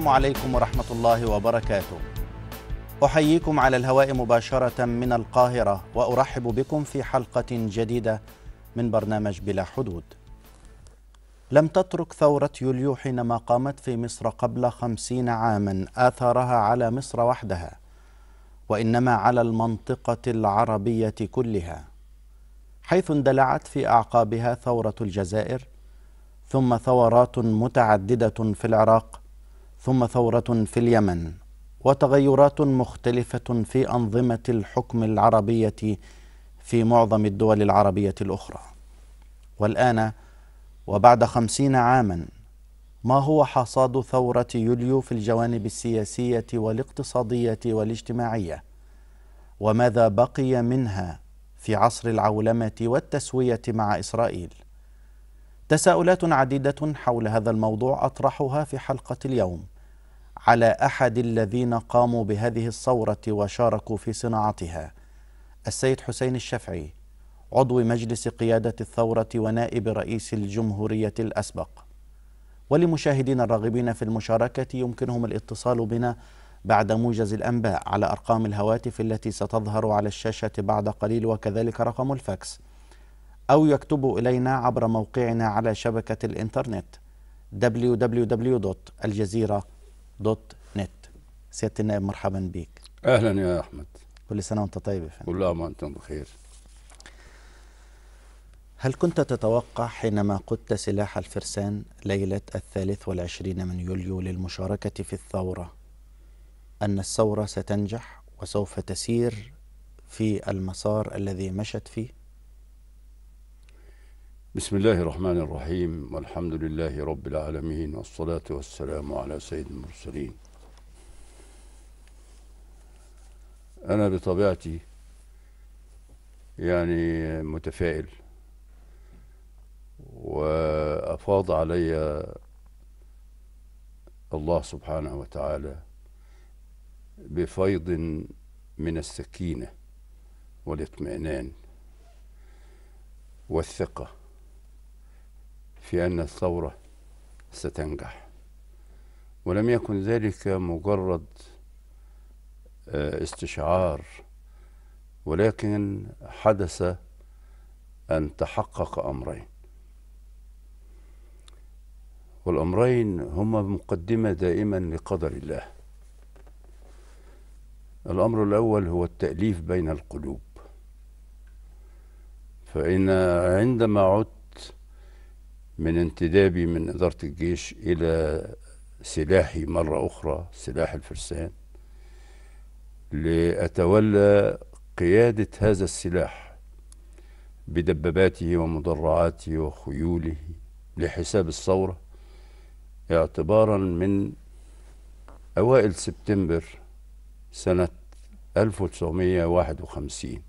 السلام عليكم ورحمة الله وبركاته أحييكم على الهواء مباشرة من القاهرة وأرحب بكم في حلقة جديدة من برنامج بلا حدود لم تترك ثورة يوليو حينما قامت في مصر قبل خمسين عاما آثارها على مصر وحدها وإنما على المنطقة العربية كلها حيث اندلعت في أعقابها ثورة الجزائر ثم ثورات متعددة في العراق ثم ثورة في اليمن وتغيرات مختلفة في أنظمة الحكم العربية في معظم الدول العربية الأخرى والآن وبعد خمسين عاما ما هو حصاد ثورة يوليو في الجوانب السياسية والاقتصادية والاجتماعية وماذا بقي منها في عصر العولمة والتسوية مع إسرائيل؟ تساؤلات عديدة حول هذا الموضوع أطرحها في حلقة اليوم على أحد الذين قاموا بهذه الثورة وشاركوا في صناعتها السيد حسين الشافعي عضو مجلس قيادة الثورة ونائب رئيس الجمهورية الأسبق ولمشاهدينا الراغبين في المشاركة يمكنهم الاتصال بنا بعد موجز الأنباء على أرقام الهواتف التي ستظهر على الشاشة بعد قليل وكذلك رقم الفاكس أو يكتبوا إلينا عبر موقعنا على شبكة الإنترنت www.aljazeera.net سيادة النائب مرحبا بك أهلا يا أحمد كل سنة وأنت طيب يا فندم كل عام وأنتم بخير هل كنت تتوقع حينما قدت سلاح الفرسان ليلة الثالث والعشرين من يوليو للمشاركة في الثورة أن الثورة ستنجح وسوف تسير في المسار الذي مشت فيه؟ بسم الله الرحمن الرحيم والحمد لله رب العالمين والصلاة والسلام على سيد المرسلين أنا بطبيعتي يعني متفائل وأفاض علي الله سبحانه وتعالى بفيض من السكينة والاطمئنان والثقة في أن الثورة ستنجح ولم يكن ذلك مجرد آه، استشعار ولكن حدث أن تحقق أمرين والأمرين هما مقدمة دائما لقدر الله الأمر الأول هو التأليف بين القلوب فإن عندما عدت من انتدابي من إدارة الجيش إلى سلاحي مرة أخرى سلاح الفرسان لأتولى قيادة هذا السلاح بدباباته ومدرعاته وخيوله لحساب الثورة اعتبارا من أوائل سبتمبر سنة 1951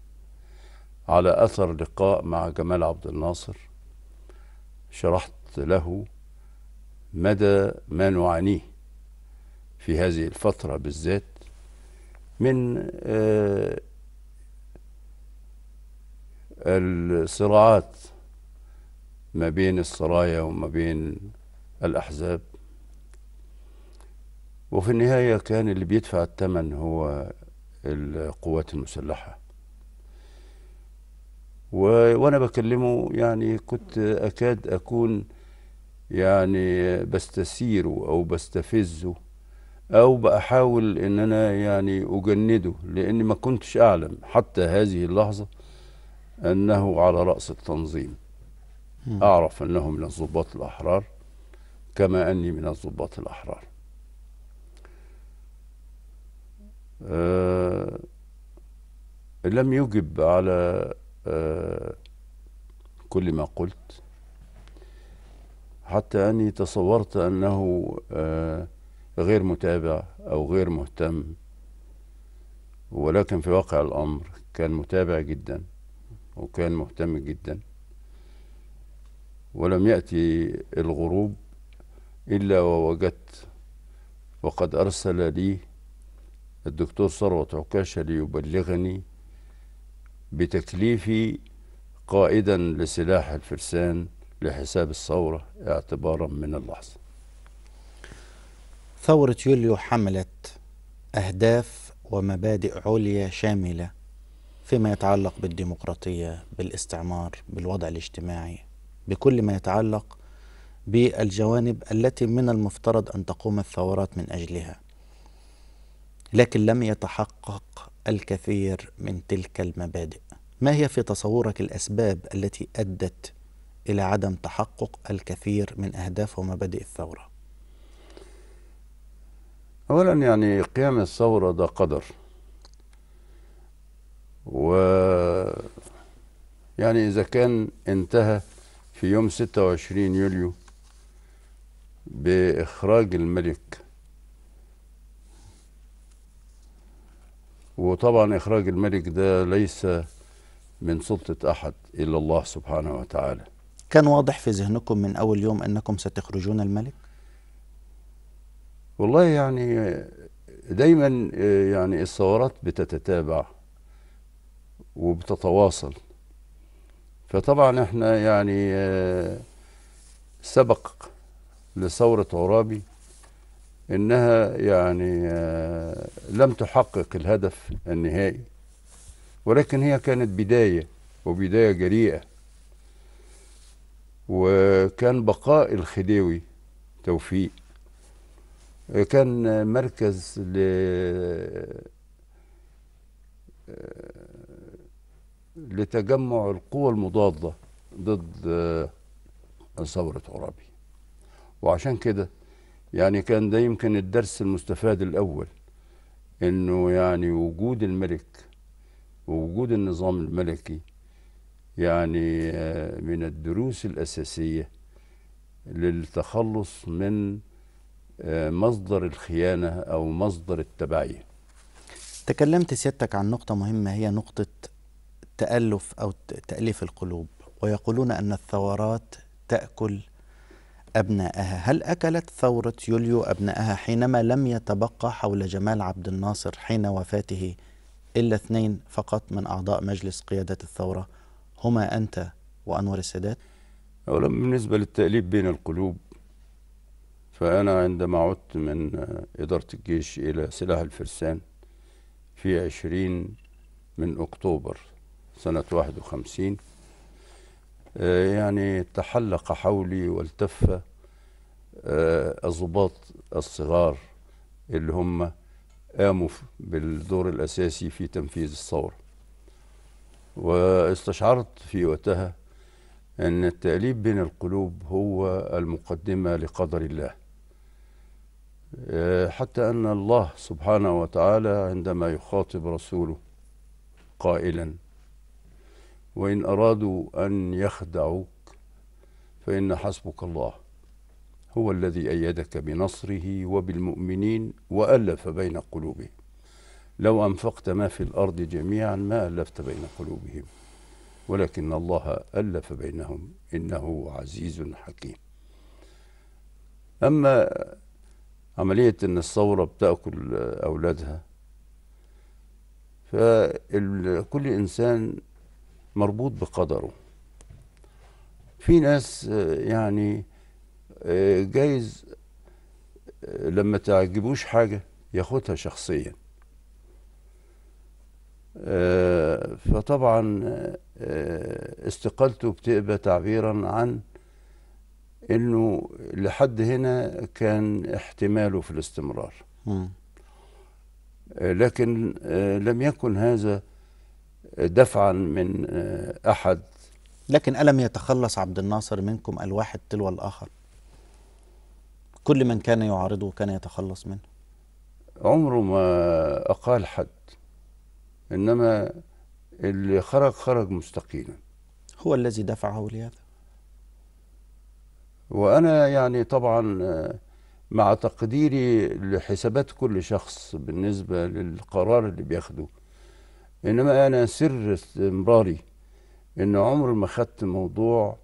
على أثر لقاء مع جمال عبد الناصر شرحت له مدى ما نعانيه في هذه الفترة بالذات من آه، الصراعات ما بين السرايا وما بين الأحزاب وفي النهاية كان اللي بيدفع الثمن هو القوات المسلحة وانا بكلمه يعني كنت اكاد اكون يعني بستسيره او بستفزه او بحاول ان انا يعني اجنده لان ما كنتش اعلم حتى هذه اللحظه انه على راس التنظيم اعرف انه من الضباط الاحرار كما اني من الضباط الاحرار أه لم يجب على آه، كل ما قلت حتى أني تصورت أنه آه، غير متابع أو غير مهتم ولكن في واقع الأمر كان متابع جدا وكان مهتم جدا ولم يأتي الغروب إلا ووجدت وقد أرسل لي الدكتور ثروت عكاشة ليبلغني بتكليفي قائدا لسلاح الفرسان لحساب الثورة اعتبارا من اللحظة ثورة يوليو حملت أهداف ومبادئ عليا شاملة فيما يتعلق بالديمقراطية بالاستعمار بالوضع الاجتماعي بكل ما يتعلق بالجوانب التي من المفترض أن تقوم الثورات من أجلها لكن لم يتحقق الكثير من تلك المبادئ ما هي في تصورك الأسباب التي أدت إلى عدم تحقق الكثير من أهداف ومبادئ الثورة أولا يعني قيام الثورة ده قدر و يعني إذا كان انتهى في يوم 26 يوليو بإخراج الملك وطبعا إخراج الملك ده ليس من سلطة أحد إلا الله سبحانه وتعالى كان واضح في ذهنكم من أول يوم أنكم ستخرجون الملك؟ والله يعني دايما آه، يعني الثورات بتتتابع وبتتواصل فطبعا احنا يعني آه، سبق لثورة عرابي انها يعني آه، لم تحقق الهدف النهائي ولكن هي كانت بدايه وبدايه جريئه وكان بقاء الخديوي توفيق كان مركز ل آه، آه، لتجمع القوى المضادة ضد ثورة عرابي وعشان كده يعني كان ده يمكن الدرس المستفاد الأول إنه يعني وجود الملك ووجود النظام الملكي يعني آه، من الدروس الأساسية للتخلص من آه، مصدر الخيانة أو مصدر التبعية تكلمت سيادتك عن نقطة مهمة هي نقطة تألف أو تأليف القلوب ويقولون أن الثورات تأكل أبنائها هل أكلت ثورة يوليو أبنائها حينما لم يتبقى حول جمال عبد الناصر حين وفاته إلا اثنين فقط من أعضاء مجلس قيادة الثورة هما أنت وأنور السادات أولا بالنسبة للتأليف بين القلوب فأنا عندما عدت من إدارة الجيش إلى سلاح الفرسان في عشرين من أكتوبر سنة واحد وخمسين آه، يعني تحلق حولي والتف آه، الضباط الصغار اللي هم قاموا بالدور الأساسي في تنفيذ الثورة واستشعرت في وقتها أن التأليف بين القلوب هو المقدمة لقدر الله آه، حتى أن الله سبحانه وتعالى عندما يخاطب رسوله قائلا وإن أرادوا أن يخدعوك فإن حسبك الله هو الذي أيدك بنصره وبالمؤمنين وألف بين قلوبهم لو أنفقت ما في الأرض جميعا ما ألفت بين قلوبهم ولكن الله ألف بينهم إنه عزيز حكيم أما عملية أن الثورة بتأكل أولادها فكل إنسان مربوط بقدره في ناس آه، يعني آه، جايز آه، لما تعجبوش حاجة ياخدها شخصيا فطبعا استقالته بتبقى تعبيرا عن انه لحد هنا كان احتماله في الاستمرار لكن لم يكن هذا دفعا من آه، أحد لكن ألم يتخلص عبد الناصر منكم الواحد تلو الآخر كل من كان يعارضه كان يتخلص منه عمره ما أقال حد إنما اللي خرج خرج مستقيما هو الذي دفعه لهذا وأنا يعني طبعا آه، مع تقديري لحسابات كل شخص بالنسبة للقرار اللي بياخده انما انا سر استمراري ان عمر ما خدت موضوع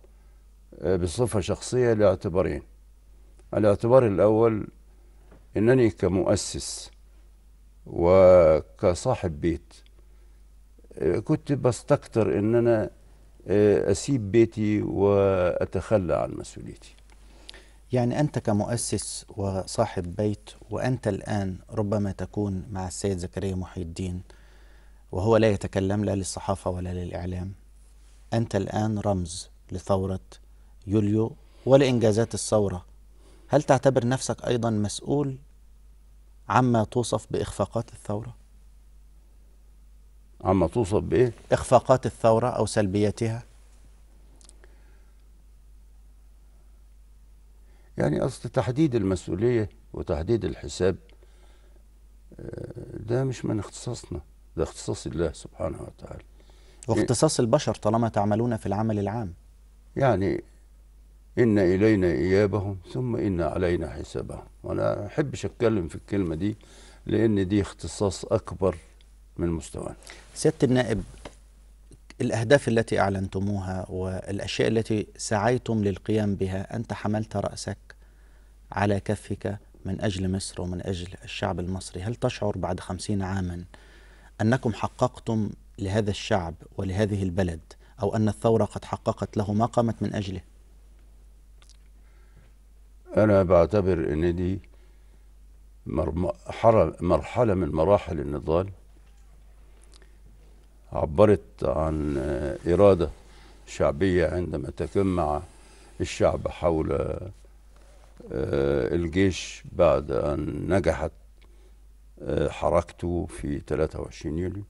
آه، بصفه شخصيه لاعتبارين الاعتبار الاول انني كمؤسس وكصاحب بيت آه، كنت بستكتر ان انا آه، اسيب بيتي واتخلى عن مسؤوليتي يعني انت كمؤسس وصاحب بيت وانت الان ربما تكون مع السيد زكريا محي الدين وهو لا يتكلم لا للصحافة ولا للإعلام أنت الآن رمز لثورة يوليو ولإنجازات الثورة هل تعتبر نفسك أيضا مسؤول عما توصف بإخفاقات الثورة؟ عما توصف بإيه؟ إخفاقات الثورة أو سلبيتها يعني أصل تحديد المسؤولية وتحديد الحساب آه، ده مش من اختصاصنا ده اختصاص الله سبحانه وتعالى واختصاص البشر طالما تعملون في العمل العام يعني إن إلينا إيابهم ثم إن علينا حسابهم وأنا أحبش أتكلم في الكلمة دي لأن دي اختصاص أكبر من مستوانا سيادة النائب الأهداف التي أعلنتموها والأشياء التي سعيتم للقيام بها أنت حملت رأسك على كفك من أجل مصر ومن أجل الشعب المصري هل تشعر بعد خمسين عاما انكم حققتم لهذا الشعب ولهذه البلد او ان الثوره قد حققت له ما قامت من اجله انا بعتبر ان دي مرحله من مراحل النضال عبرت عن اراده شعبيه عندما تجمع الشعب حول آه، الجيش بعد ان نجحت آه، حركته في 23 يوليو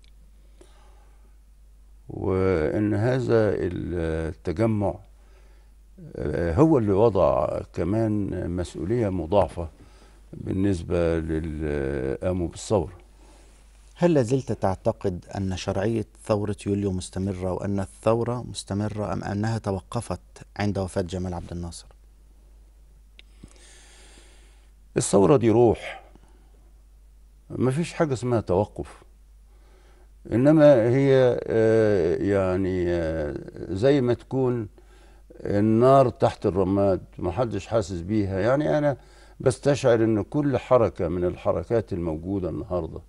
وان هذا التجمع آه، هو اللي وضع كمان مسؤوليه مضاعفه بالنسبه للقاموا قاموا بالثوره هل لازلت تعتقد أن شرعية ثورة يوليو مستمرة وأن الثورة مستمرة أم أنها توقفت عند وفاة جمال عبد الناصر؟ الثورة دي روح ما فيش حاجة اسمها توقف إنما هي آه، يعني آه، زي ما تكون النار تحت الرماد محدش حاسس بيها يعني أنا بستشعر إن كل حركة من الحركات الموجودة النهاردة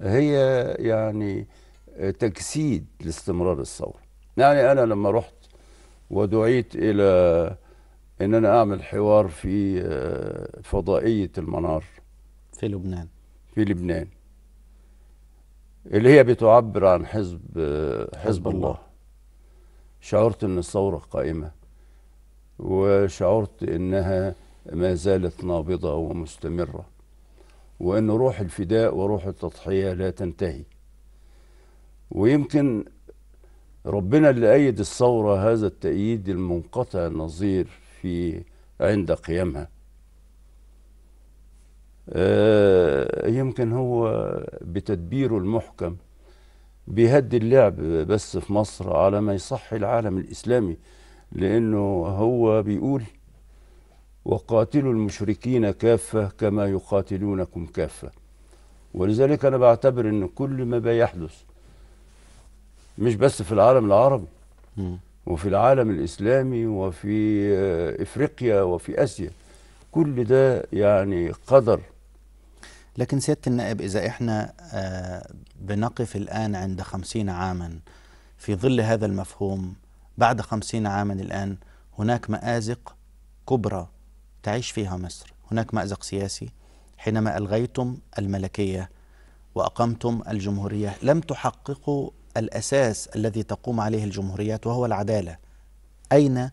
هي يعني آه، تجسيد لاستمرار الثورة يعني أنا لما رحت ودعيت إلى إن أنا أعمل حوار في فضائية المنار في لبنان في لبنان اللي هي بتعبر عن حزب حزب الله شعرت ان الثوره قائمه وشعرت انها ما زالت نابضه ومستمره وان روح الفداء وروح التضحيه لا تنتهي ويمكن ربنا اللي أيد الثورة هذا التأييد المنقطع النظير في عند قيامها آه، يمكن هو بتدبيره المحكم بيهدي اللعب بس في مصر على ما يصحي العالم الإسلامي لأنه هو بيقول وقاتلوا المشركين كافة كما يقاتلونكم كافة ولذلك أنا بعتبر أن كل ما بيحدث مش بس في العالم العربي وفي العالم الإسلامي وفي آه، إفريقيا وفي آسيا كل ده يعني قدر لكن سيادة النائب إذا إحنا آه، بنقف الآن عند خمسين عاما في ظل هذا المفهوم بعد خمسين عاما الآن هناك مآزق كبرى تعيش فيها مصر هناك مأزق سياسي حينما ألغيتم الملكية وأقمتم الجمهورية لم تحققوا الأساس الذي تقوم عليه الجمهوريات وهو العدالة أين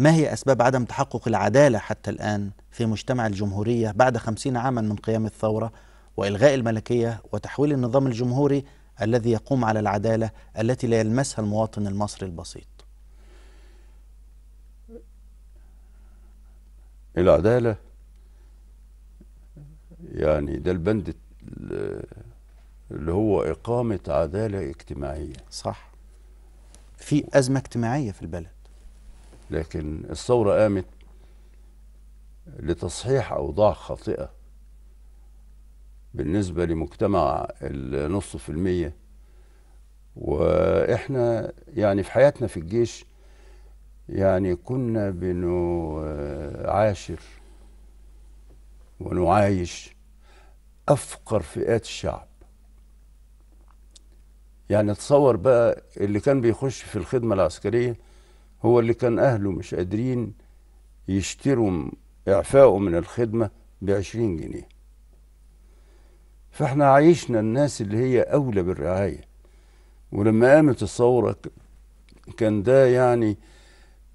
ما هي أسباب عدم تحقق العدالة حتى الآن في مجتمع الجمهورية بعد خمسين عاما من قيام الثورة وإلغاء الملكية وتحويل النظام الجمهوري الذي يقوم على العدالة التي لا يلمسها المواطن المصري البسيط العدالة يعني ده البند اللي هو إقامة عدالة اجتماعية صح في أزمة اجتماعية في البلد لكن الثورة قامت لتصحيح أوضاع خاطئة بالنسبة لمجتمع النص في المية وإحنا يعني في حياتنا في الجيش يعني كنا بنعاشر ونعايش أفقر فئات الشعب يعني تصور بقى اللي كان بيخش في الخدمة العسكرية هو اللي كان أهله مش قادرين يشتروا إعفائه من الخدمة بعشرين جنيه فاحنا عايشنا الناس اللي هي أولى بالرعاية ولما قامت الثورة كان ده يعني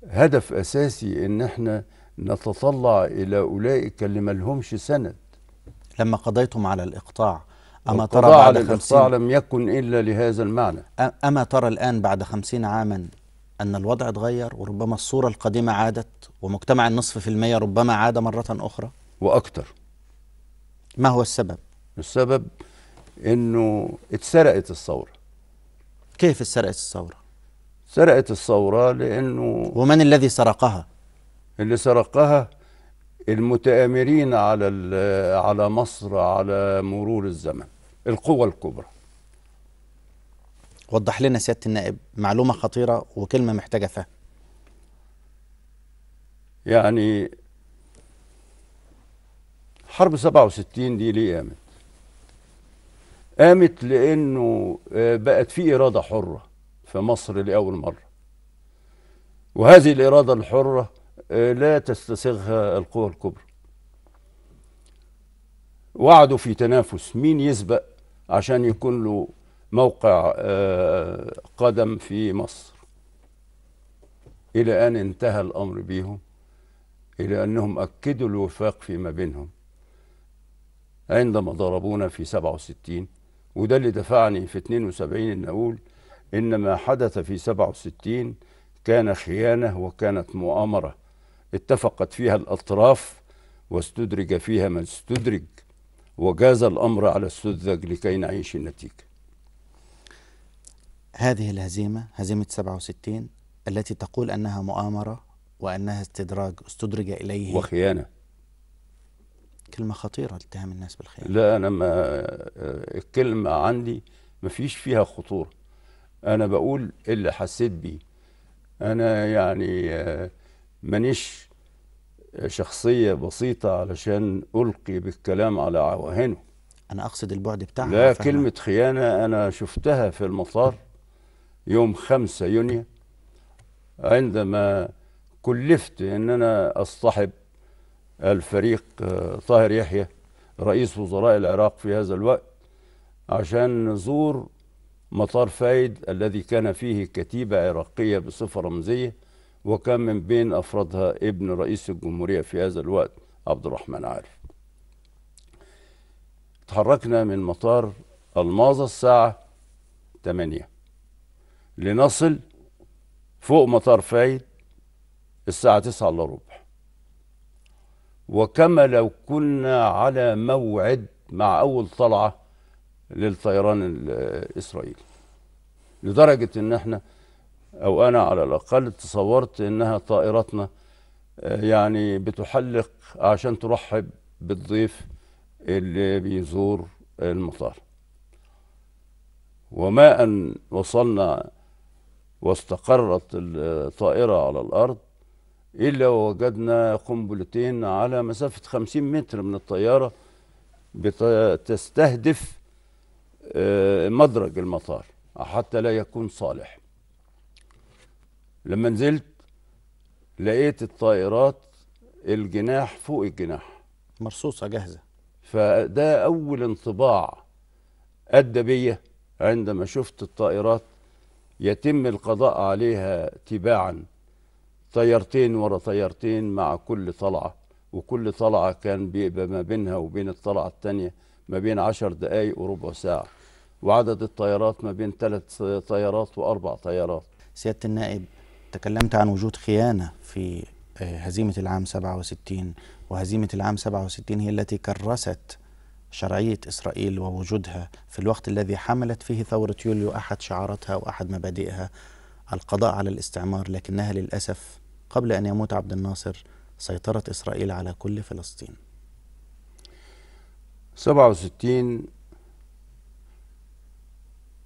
هدف أساسي إن احنا نتطلع إلى أولئك اللي ما لهمش سند لما قضيتم على الإقطاع أما ترى بعد على الإقطاع لم يكن إلا لهذا المعنى أما ترى الآن بعد خمسين عاما أن الوضع اتغير وربما الصورة القديمة عادت ومجتمع النصف في المية ربما عاد مرة أخرى وأكثر ما هو السبب؟ السبب أنه اتسرقت الثورة كيف اتسرقت الثورة؟ سرقت الثورة لأنه ومن الذي سرقها؟ اللي سرقها المتآمرين على على مصر على مرور الزمن القوى الكبرى وضح لنا سياده النائب معلومه خطيره وكلمه محتاجه فهم يعني حرب 67 دي ليه قامت قامت لانه آه، بقت في اراده حره في مصر لاول مره وهذه الاراده الحره آه، لا تستسغها القوى الكبرى وعدوا في تنافس مين يسبق عشان يكون له موقع آه، قدم في مصر إلى أن انتهى الأمر بيهم إلى أنهم أكدوا الوفاق فيما بينهم عندما ضربونا في 67 وده اللي دفعني في 72 أن أقول إن ما حدث في 67 كان خيانة وكانت مؤامرة اتفقت فيها الأطراف واستدرج فيها من استدرج وجاز الأمر على السذج لكي نعيش النتيجة هذه الهزيمة هزيمة 67 التي تقول أنها مؤامرة وأنها استدراج استدرج إليه وخيانة كلمة خطيرة اتهام الناس بالخيانة لا أنا ما الكلمة عندي ما فيش فيها خطورة أنا بقول اللي حسيت بيه أنا يعني مانيش شخصية بسيطة علشان ألقي بالكلام على عواهنه أنا أقصد البعد بتاعها لا فهمت. كلمة خيانة أنا شفتها في المطار يوم 5 يونيو عندما كلفت ان انا اصطحب الفريق آه، طاهر يحيى رئيس وزراء العراق في هذا الوقت عشان نزور مطار فايد الذي كان فيه كتيبة عراقية بصفة رمزية وكان من بين أفرادها ابن رئيس الجمهورية في هذا الوقت عبد الرحمن عارف تحركنا من مطار الماظة الساعة 8 لنصل فوق مطار فايد الساعة تسعة إلا ربع وكما لو كنا على موعد مع أول طلعة للطيران الإسرائيلي لدرجة إن إحنا أو أنا على الأقل تصورت إنها طائرتنا آه، يعني بتحلق عشان ترحب بالضيف اللي بيزور المطار وما أن وصلنا واستقرت الطائرة على الأرض إلا ووجدنا قنبلتين على مسافة 50 متر من الطيارة بتستهدف آه، مدرج المطار حتى لا يكون صالح لما نزلت لقيت الطائرات الجناح فوق الجناح مرصوصة جاهزة فده أول انطباع أدى بيا عندما شفت الطائرات يتم القضاء عليها تباعا طيارتين ورا طيارتين مع كل طلعة وكل طلعة كان بيبقى ما بينها وبين الطلعة التانية ما بين عشر دقايق وربع ساعة وعدد الطيارات ما بين ثلاث طيارات وأربع طيارات سيادة النائب تكلمت عن وجود خيانة في آه، هزيمة العام 67 وهزيمة العام 67 هي التي كرست شرعية إسرائيل ووجودها في الوقت الذي حملت فيه ثورة يوليو أحد شعاراتها وأحد مبادئها القضاء على الاستعمار لكنها للأسف قبل أن يموت عبد الناصر سيطرت إسرائيل على كل فلسطين 67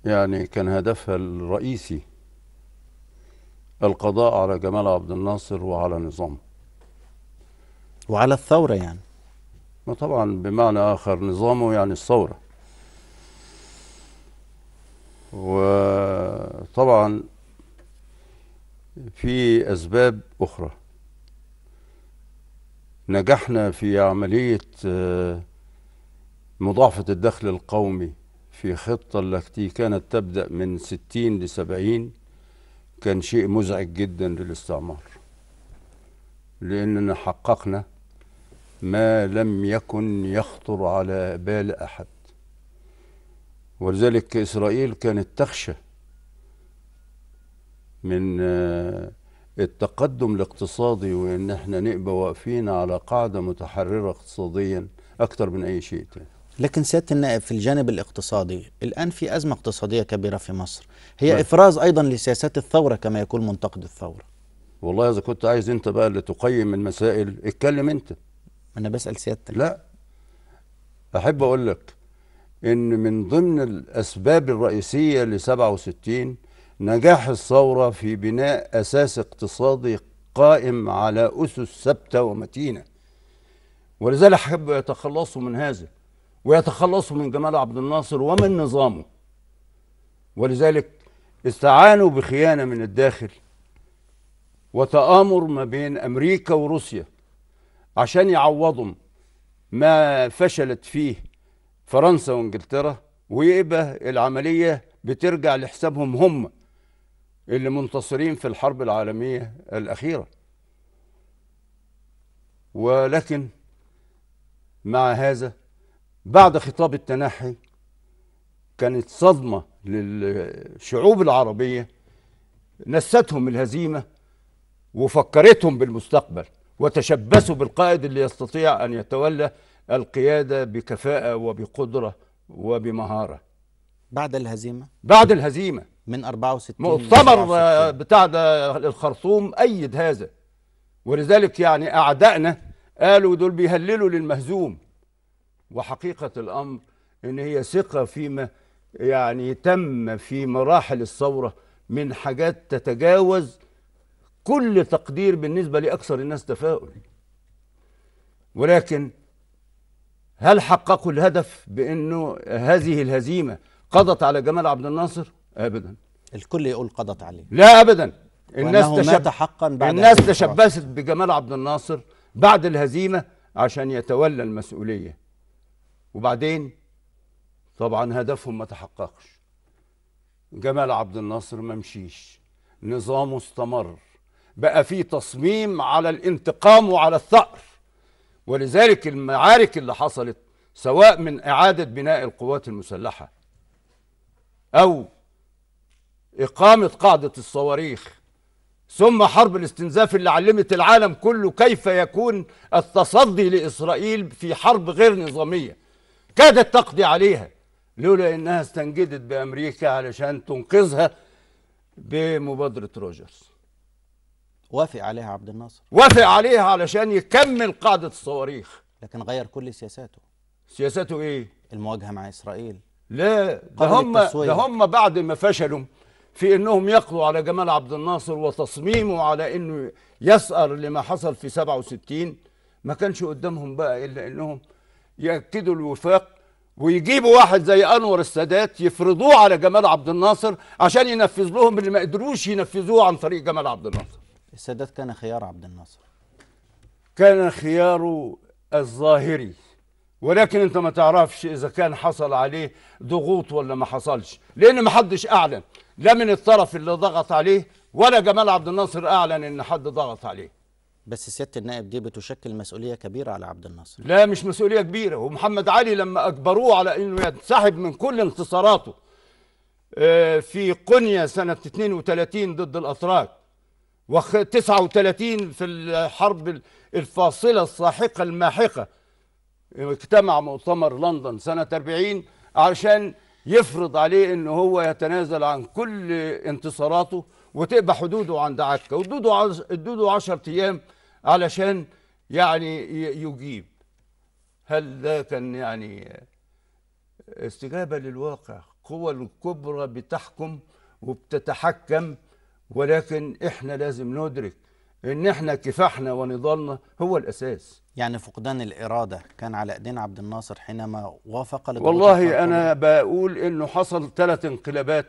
يعني كان هدفها الرئيسي القضاء على جمال عبد الناصر وعلى نظامه وعلى الثورة يعني طبعا بمعنى آخر نظامه يعني الثورة وطبعا في أسباب أخرى نجحنا في عملية آه، مضاعفة الدخل القومي في خطة التي كانت تبدأ من 60 ل 70 كان شيء مزعج جدا للاستعمار لأننا حققنا ما لم يكن يخطر على بال احد ولذلك اسرائيل كانت تخشى من آه، التقدم الاقتصادي وان احنا نبقى واقفين على قاعده متحرره اقتصاديا اكثر من اي شيء تاني لكن سياده النائب في الجانب الاقتصادي الان في ازمه اقتصاديه كبيره في مصر هي ما. نعم. افراز ايضا لسياسات الثوره كما يقول منتقد الثوره والله اذا كنت عايز انت بقى اللي تقيم المسائل اتكلم انت انا بسال سيادتك لا احب اقول لك ان من ضمن الاسباب الرئيسيه ل 67 نجاح الثوره في بناء اساس اقتصادي قائم على اسس ثابته ومتينه ولذلك حبوا يتخلصوا من هذا ويتخلصوا من جمال عبد الناصر ومن نظامه ولذلك استعانوا بخيانه من الداخل وتآمر ما بين امريكا وروسيا عشان يعوضهم ما فشلت فيه فرنسا وانجلترا ويبقى العمليه بترجع لحسابهم هم اللي منتصرين في الحرب العالميه الاخيره ولكن مع هذا بعد خطاب التنحي كانت صدمه للشعوب العربيه نستهم الهزيمه وفكرتهم بالمستقبل وتشبثوا بالقائد اللي يستطيع أن يتولى القيادة بكفاءة وبقدرة وبمهارة بعد الهزيمة بعد الهزيمة من 64 مؤتمر بتاع الخرطوم أيد هذا ولذلك يعني أعدائنا قالوا دول بيهللوا للمهزوم وحقيقة الأمر إن هي ثقة فيما يعني تم في مراحل الثورة من حاجات تتجاوز كل تقدير بالنسبة لأكثر الناس تفاؤل ولكن هل حققوا الهدف بأنه هذه الهزيمة قضت على جمال عبد الناصر؟ أبدا الكل يقول قضت عليه لا أبدا الناس تشب... حقا بعد الناس تشبثت بجمال عبد الناصر بعد الهزيمة عشان يتولى المسؤولية وبعدين طبعا هدفهم ما تحققش جمال عبد الناصر ما مشيش نظامه استمر بقى في تصميم على الانتقام وعلى الثأر ولذلك المعارك اللي حصلت سواء من إعادة بناء القوات المسلحة أو إقامة قاعدة الصواريخ ثم حرب الاستنزاف اللي علمت العالم كله كيف يكون التصدي لإسرائيل في حرب غير نظامية كادت تقضي عليها لولا إنها استنجدت بأمريكا علشان تنقذها بمبادرة روجرز وافق عليها عبد الناصر وافق عليها علشان يكمل قاعدة الصواريخ لكن غير كل سياساته سياساته ايه؟ المواجهة مع اسرائيل لا ده هم ده هم بعد ما فشلوا في انهم يقضوا على جمال عبد الناصر وتصميمه على انه يسأر لما حصل في 67 ما كانش قدامهم بقى الا انهم ياكدوا الوفاق ويجيبوا واحد زي انور السادات يفرضوه على جمال عبد الناصر عشان ينفذ لهم اللي ما قدروش ينفذوه عن طريق جمال عبد الناصر السادات كان خيار عبد الناصر كان خياره الظاهري ولكن انت ما تعرفش اذا كان حصل عليه ضغوط ولا ما حصلش لان ما حدش اعلن لا من الطرف اللي ضغط عليه ولا جمال عبد الناصر اعلن ان حد ضغط عليه بس سياده النائب دي بتشكل مسؤوليه كبيره على عبد الناصر لا مش مسؤوليه كبيره ومحمد علي لما اجبروه على انه ينسحب من كل انتصاراته آه، في قنيا سنه 32 ضد الاتراك و39 في الحرب الفاصلة الصاحقة الماحقة اجتمع مؤتمر لندن سنة 40 علشان يفرض عليه ان هو يتنازل عن كل انتصاراته وتبقى حدوده عند عكا ودوده 10 ايام علشان يعني يجيب هل ده كان يعني استجابه للواقع القوى الكبرى بتحكم وبتتحكم ولكن احنا لازم ندرك ان احنا كفاحنا ونضالنا هو الاساس يعني فقدان الاراده كان على ايدين عبد الناصر حينما وافق والله انا بقول انه حصل ثلاث انقلابات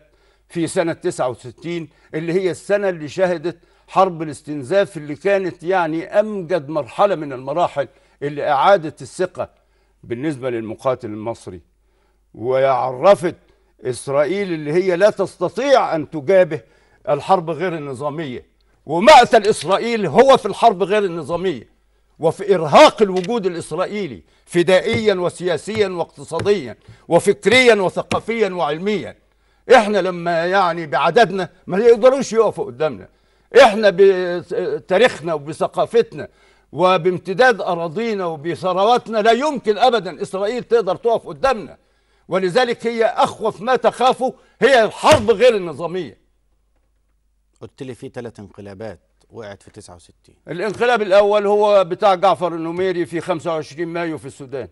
في سنه 69 اللي هي السنه اللي شهدت حرب الاستنزاف اللي كانت يعني امجد مرحله من المراحل اللي اعادت الثقه بالنسبه للمقاتل المصري وعرفت اسرائيل اللي هي لا تستطيع ان تجابه الحرب غير النظامية ومقتل إسرائيل هو في الحرب غير النظامية وفي إرهاق الوجود الإسرائيلي فدائيا وسياسيا واقتصاديا وفكريا وثقافيا وعلميا احنا لما يعني بعددنا ما يقدروش يقفوا قدامنا احنا بتاريخنا وبثقافتنا وبامتداد اراضينا وبثرواتنا لا يمكن ابدا اسرائيل تقدر تقف قدامنا ولذلك هي اخوف ما تخافه هي الحرب غير النظاميه قلت لي في ثلاث انقلابات وقعت في 69 الانقلاب الاول هو بتاع جعفر النميري في 25 مايو في السودان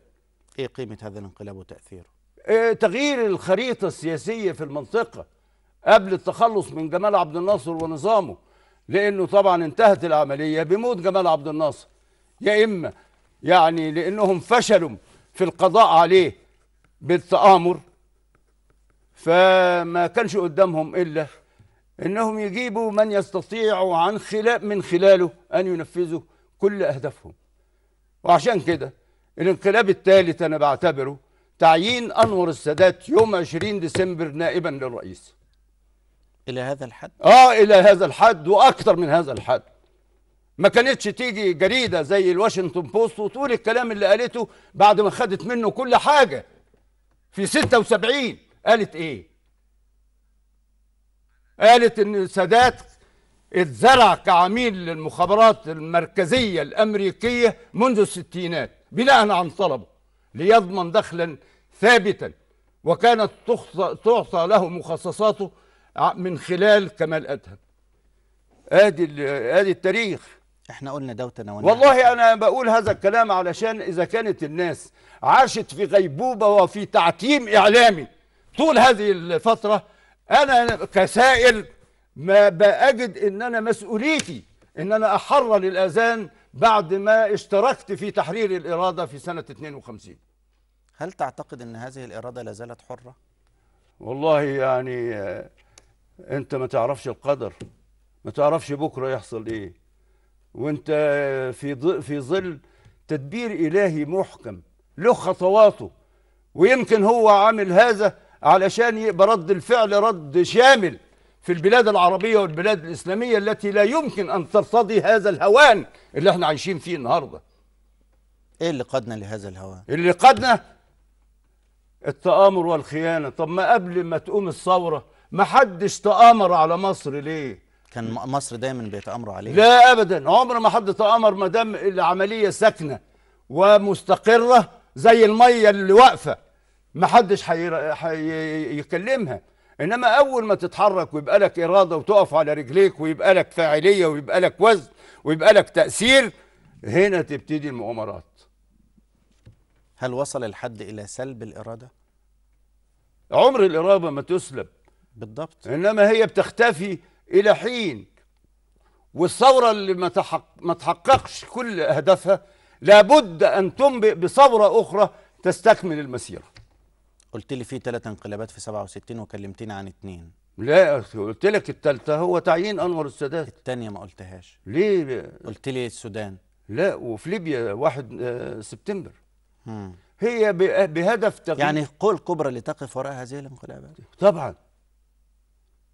ايه قيمه هذا الانقلاب وتاثيره إيه تغيير الخريطه السياسيه في المنطقه قبل التخلص من جمال عبد الناصر ونظامه لانه طبعا انتهت العمليه بموت جمال عبد الناصر يا اما يعني لانهم فشلوا في القضاء عليه بالتآمر فما كانش قدامهم الا انهم يجيبوا من يستطيع عن خلال من خلاله ان ينفذوا كل اهدافهم وعشان كده الانقلاب الثالث انا بعتبره تعيين انور السادات يوم 20 ديسمبر نائبا للرئيس الى هذا الحد اه الى هذا الحد واكثر من هذا الحد ما كانتش تيجي جريده زي الواشنطن بوست وتقول الكلام اللي قالته بعد ما خدت منه كل حاجه في 76 قالت ايه قالت ان السادات اتزرع كعميل للمخابرات المركزية الأمريكية منذ الستينات بناء عن طلبه ليضمن دخلا ثابتا وكانت تعطى له مخصصاته من خلال كمال أدهم ادي ادي التاريخ احنا قلنا ده وتناولنا والله انا بقول هذا الكلام علشان اذا كانت الناس عاشت في غيبوبه وفي تعتيم اعلامي طول هذه الفتره انا كسائل ما بأجد ان انا مسؤوليتي ان انا احرر الاذان بعد ما اشتركت في تحرير الاراده في سنه 52 هل تعتقد ان هذه الاراده لا زالت حره والله يعني آه، انت ما تعرفش القدر ما تعرفش بكره يحصل ايه وانت في في ظل تدبير الهي محكم له خطواته ويمكن هو عامل هذا علشان يبقى رد الفعل رد شامل في البلاد العربية والبلاد الإسلامية التي لا يمكن أن ترتضي هذا الهوان اللي احنا عايشين فيه النهاردة إيه اللي قادنا لهذا الهوان؟ اللي قادنا التآمر والخيانة طب ما قبل ما تقوم الثورة ما حدش تآمر على مصر ليه؟ كان مصر دايما بيتآمروا عليه لا أبدا عمر ما حد تآمر ما دام العملية ساكنة ومستقرة زي المية اللي واقفة ما حدش هيكلمها انما اول ما تتحرك ويبقى لك اراده وتقف على رجليك ويبقى لك فاعليه ويبقى لك وزن ويبقى لك تاثير هنا تبتدي المؤامرات هل وصل الحد الى سلب الاراده عمر الاراده ما تسلب بالضبط انما هي بتختفي الى حين والثوره اللي ما تحق ما تحققش كل اهدافها لابد ان تنبئ بثوره اخرى تستكمل المسيره قلت لي في ثلاث انقلابات في 67 وكلمتني عن اثنين لا قلت لك الثالثه هو تعيين انور السادات الثانيه ما قلتهاش ليه قلت لي السودان لا وفي ليبيا 1 آه، سبتمبر مم. هي بهدف تغيير يعني القوى الكبرى اللي تقف وراء هذه الانقلابات طبعا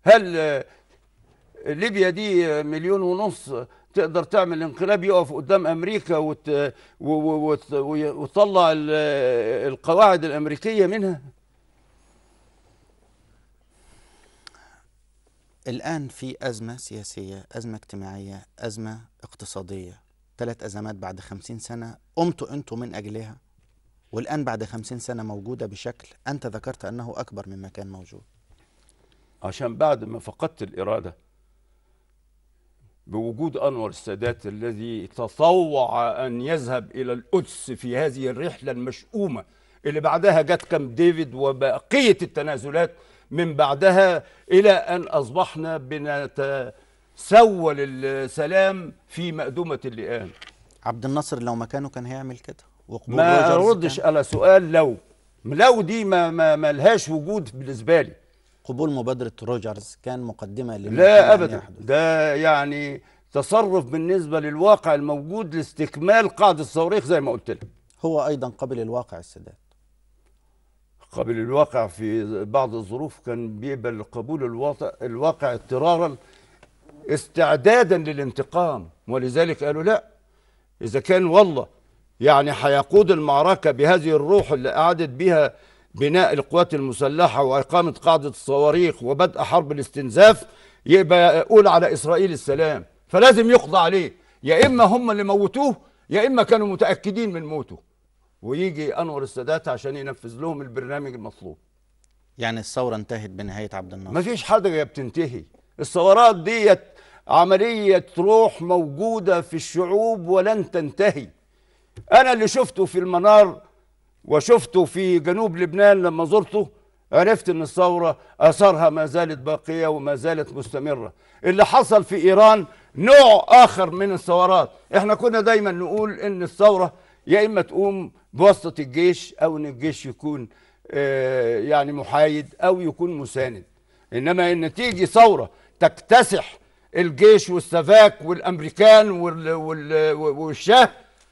هل آه، ليبيا دي آه، مليون ونص تقدر تعمل انقلاب يقف قدام امريكا وت... وت... وتطلع القواعد الامريكيه منها الان في ازمه سياسيه ازمه اجتماعيه ازمه اقتصاديه ثلاث ازمات بعد خمسين سنه قمتوا انتم من اجلها والان بعد خمسين سنه موجوده بشكل انت ذكرت انه اكبر مما كان موجود عشان بعد ما فقدت الاراده بوجود أنور السادات الذي تطوع أن يذهب إلى القدس في هذه الرحلة المشؤومة اللي بعدها جت كامب ديفيد وبقية التنازلات من بعدها إلى أن أصبحنا بنتسول السلام في مأدومة اللئام عبد الناصر لو مكانه كان هيعمل كده وقبول ما أردش على سؤال لو لو دي ما, ما, ما لهاش وجود بالنسبة لي قبول مبادرة روجرز كان مقدمة لا أبدا ده يعني تصرف بالنسبة للواقع الموجود لاستكمال قاعدة الصواريخ زي ما قلت لك هو أيضا قبل الواقع السادات قبل الواقع في بعض الظروف كان بيقبل قبول الواقع, الواقع اضطرارا استعدادا للانتقام ولذلك قالوا لا إذا كان والله يعني هيقود المعركة بهذه الروح اللي قعدت بها بناء القوات المسلحة وإقامة قاعدة الصواريخ وبدء حرب الاستنزاف يبقى يقول على إسرائيل السلام فلازم يقضى عليه يا إما هم اللي موتوه يا إما كانوا متأكدين من موته ويجي أنور السادات عشان ينفذ لهم البرنامج المطلوب يعني الثورة انتهت بنهاية عبد الناصر مفيش حاجة بتنتهي الثورات ديت عملية روح موجودة في الشعوب ولن تنتهي أنا اللي شفته في المنار وشفته في جنوب لبنان لما زرته عرفت ان الثوره اثارها ما زالت باقيه وما زالت مستمره اللي حصل في ايران نوع اخر من الثورات احنا كنا دايما نقول ان الثوره يا اما تقوم بواسطه الجيش او ان الجيش يكون آه، يعني محايد او يكون مساند انما ان تيجي ثوره تكتسح الجيش والسفاك والامريكان والشاه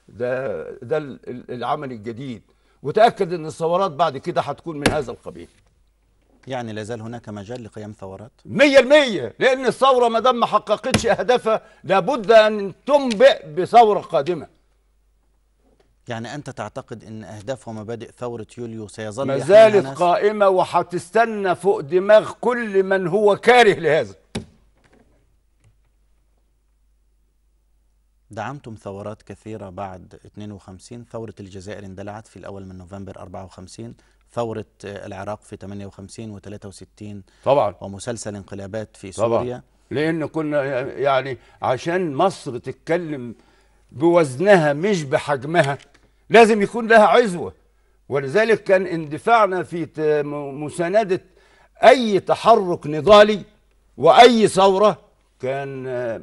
ده ده العمل الجديد وتاكد ان الثورات بعد كده هتكون من هذا القبيل يعني لا هناك مجال لقيام ثورات 100% لان الثوره ما دام ما حققتش اهدافها لابد ان تنبئ بثوره قادمه يعني انت تعتقد ان اهداف ومبادئ ثوره يوليو سيظل ما زالت قائمه وهتستنى فوق دماغ كل من هو كاره لهذا دعمتم ثورات كثيرة بعد 52 ثورة الجزائر اندلعت في الأول من نوفمبر 54 ثورة آه، العراق في 58 و63 طبعا ومسلسل انقلابات في سوريا طبعا لأن كنا آه، يعني عشان مصر تتكلم بوزنها مش بحجمها لازم يكون لها عزوة ولذلك كان اندفاعنا في مساندة أي تحرك نضالي وأي ثورة كان آه،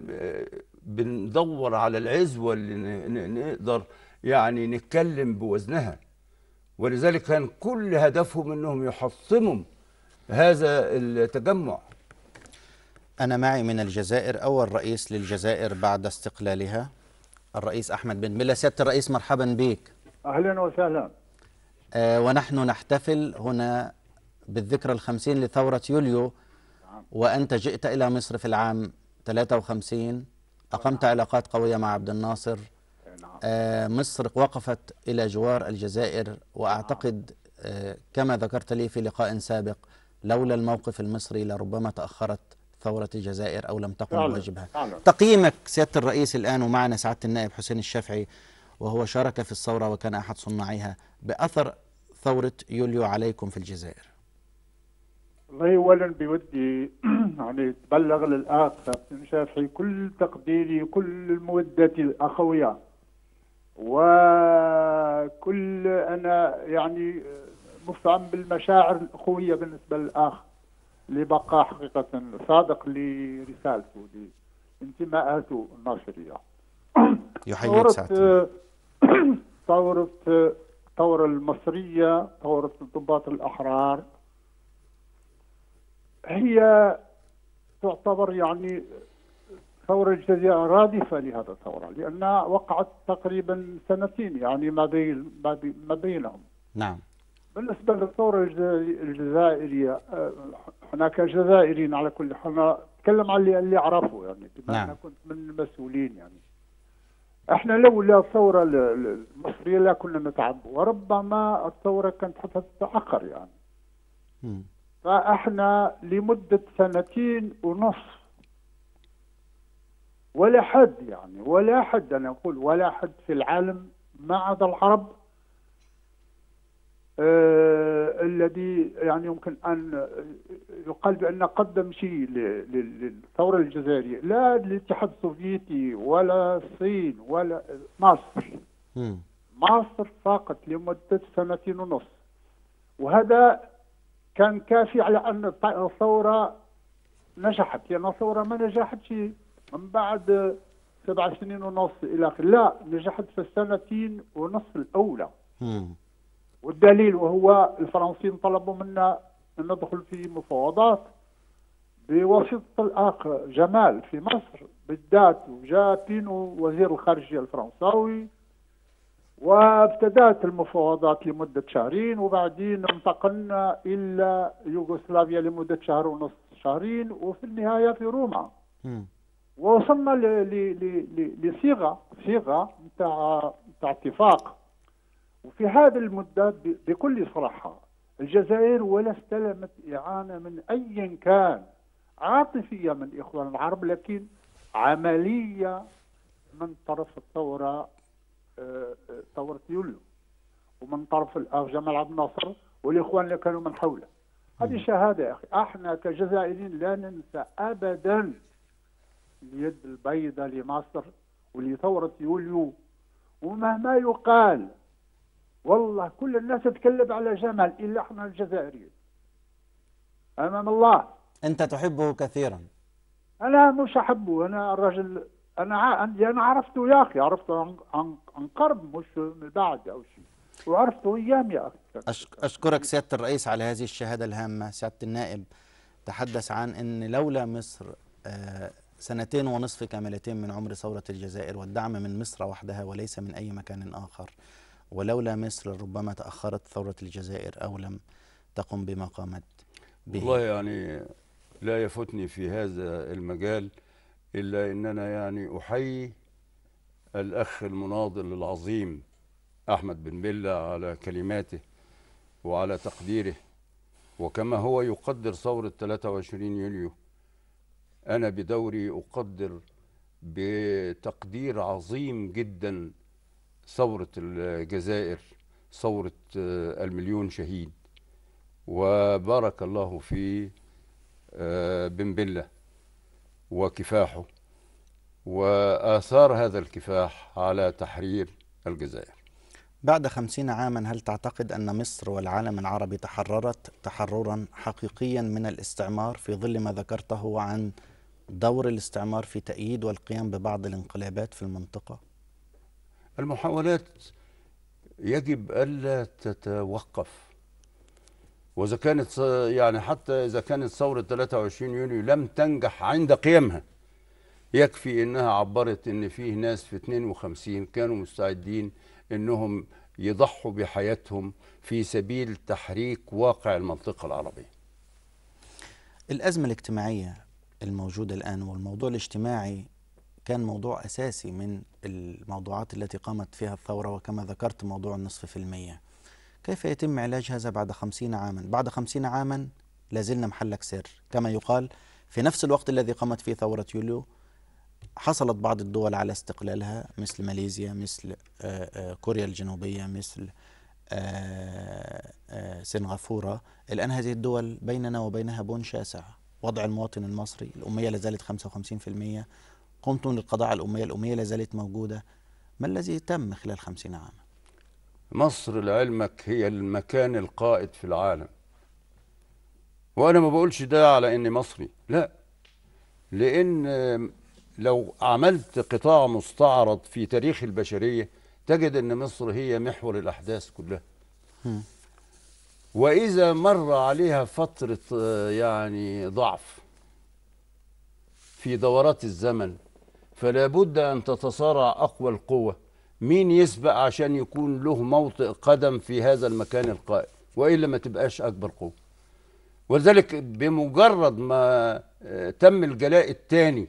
بندور على العزوة اللي نقدر يعني نتكلم بوزنها ولذلك كان كل هدفهم انهم يحطموا هذا التجمع أنا معي من الجزائر أول رئيس للجزائر بعد استقلالها الرئيس أحمد بن ملا سيادة الرئيس مرحبا بك أهلا وسهلا آه ونحن نحتفل هنا بالذكرى الخمسين لثورة يوليو نعم. وأنت جئت إلى مصر في العام 53 أقمت علاقات قوية مع عبد الناصر إيه، نعم. آه، مصر وقفت إلى جوار الجزائر وأعتقد آه، كما ذكرت لي في لقاء سابق لولا الموقف المصري لربما تأخرت ثورة الجزائر أو لم تقم واجبها تقييمك سيادة الرئيس الآن ومعنا سعادة النائب حسين الشافعي وهو شارك في الثورة وكان أحد صناعيها بأثر ثورة يوليو عليكم في الجزائر والله اولا بودي يعني تبلغ للاخ كابتن شافعي كل تقديري كل مودتي الاخويه وكل انا يعني مفعم بالمشاعر الاخويه بالنسبه للاخ اللي بقى حقيقه صادق لرسالته لانتماءاته الناصريه يحييك سعادتك ثوره الثوره المصريه ثوره الضباط الاحرار هي تعتبر يعني ثورة جزائرية رادفة لهذا الثورة لأنها وقعت تقريبا سنتين يعني ما بين ما بينهم نعم بالنسبة للثورة الجزائرية آه، هناك جزائريين على كل حال نتكلم أتكلم عن اللي عرفوا يعني بما نعم. أنا كنت من المسؤولين يعني احنا لولا الثورة المصرية لا كنا نتعب وربما الثورة كانت حتى تتأخر يعني م. فاحنا لمده سنتين ونصف ولا حد يعني ولا حد انا اقول ولا حد في العالم ما عدا العرب آه الذي يعني يمكن ان يقال بان قدم شيء للثوره الجزائريه لا الاتحاد السوفيتي ولا الصين ولا مصر مصر فقط لمده سنتين ونصف وهذا كان كافي على أن الثورة نجحت لأن يعني الثورة ما نجحتش من بعد سبع سنين ونص إلى آخره لا نجحت في السنتين ونص الأولى والدليل وهو الفرنسيين طلبوا منا أن ندخل في مفاوضات بواسطة الأخ جمال في مصر بالذات وجاء بينو وزير الخارجية الفرنساوي وابتدات المفاوضات لمدة شهرين وبعدين انتقلنا إلى يوغوسلافيا لمدة شهر ونص شهرين وفي النهاية في روما ووصلنا لصيغة صيغة نتاع نتاع اتفاق وفي هذه المدة بكل صراحة الجزائر ولا استلمت إعانة من أي كان عاطفية من الإخوان العرب لكن عملية من طرف الثورة ثوره يوليو ومن طرف الاخ آه، جمال عبد الناصر والاخوان اللي كانوا من حوله هذه شهاده يا اخي احنا كجزائريين لا ننسى ابدا اليد البيضاء لمصر ولثوره يوليو ومهما يقال والله كل الناس تتكلم على جمال الا احنا الجزائريين امام الله انت تحبه كثيرا انا مش احبه انا الرجل انا عندي انا عرفته يا اخي عرفته عن عن قرب مش من بعد او شيء وعرفته ايام يا اخي اشكرك سياده الرئيس على هذه الشهاده الهامه سياده النائب تحدث عن ان لولا مصر آه، سنتين ونصف كاملتين من عمر ثوره الجزائر والدعم من مصر وحدها وليس من اي مكان اخر ولولا مصر ربما تاخرت ثوره الجزائر او لم تقم بما قامت به والله يعني لا يفوتني في هذا المجال إلا أننا يعني أحيي الأخ المناضل العظيم أحمد بن بلة على كلماته وعلى تقديره وكما هو يقدر ثورة 23 يوليو أنا بدوري أقدر بتقدير عظيم جدا ثورة الجزائر ثورة المليون شهيد وبارك الله في آه، بن بله وكفاحه وآثار هذا الكفاح على تحرير الجزائر بعد خمسين عاما هل تعتقد أن مصر والعالم العربي تحررت تحررا حقيقيا من الاستعمار في ظل ما ذكرته عن دور الاستعمار في تأييد والقيام ببعض الانقلابات في المنطقة؟ المحاولات يجب ألا تتوقف واذا كانت يعني حتى اذا كانت ثوره 23 يونيو لم تنجح عند قيامها يكفي انها عبرت ان فيه ناس في 52 كانوا مستعدين انهم يضحوا بحياتهم في سبيل تحريك واقع المنطقه العربيه. الازمه الاجتماعيه الموجوده الان والموضوع الاجتماعي كان موضوع اساسي من الموضوعات التي قامت فيها الثوره وكما ذكرت موضوع النصف في الميه. كيف يتم علاج هذا بعد خمسين عاما بعد خمسين عاما لازلنا محلك سر كما يقال في نفس الوقت الذي قامت فيه ثورة يوليو حصلت بعض الدول على استقلالها مثل ماليزيا مثل آه، آه، كوريا الجنوبية مثل آه، سنغافورة الآن هذه الدول بيننا وبينها بون شاسع وضع المواطن المصري الأمية لازالت 55% قمتم للقضاء على الأمية الأمية لازالت موجودة ما الذي تم خلال 50 عاما مصر لعلمك هي المكان القائد في العالم وانا ما بقولش ده على اني مصري لا لان لو عملت قطاع مستعرض في تاريخ البشريه تجد ان مصر هي محور الاحداث كلها واذا مر عليها فتره يعني ضعف في دورات الزمن فلا بد ان تتصارع اقوى القوه مين يسبق عشان يكون له موطئ قدم في هذا المكان القائم والا ما تبقاش اكبر قوه ولذلك بمجرد ما آه، تم الجلاء الثاني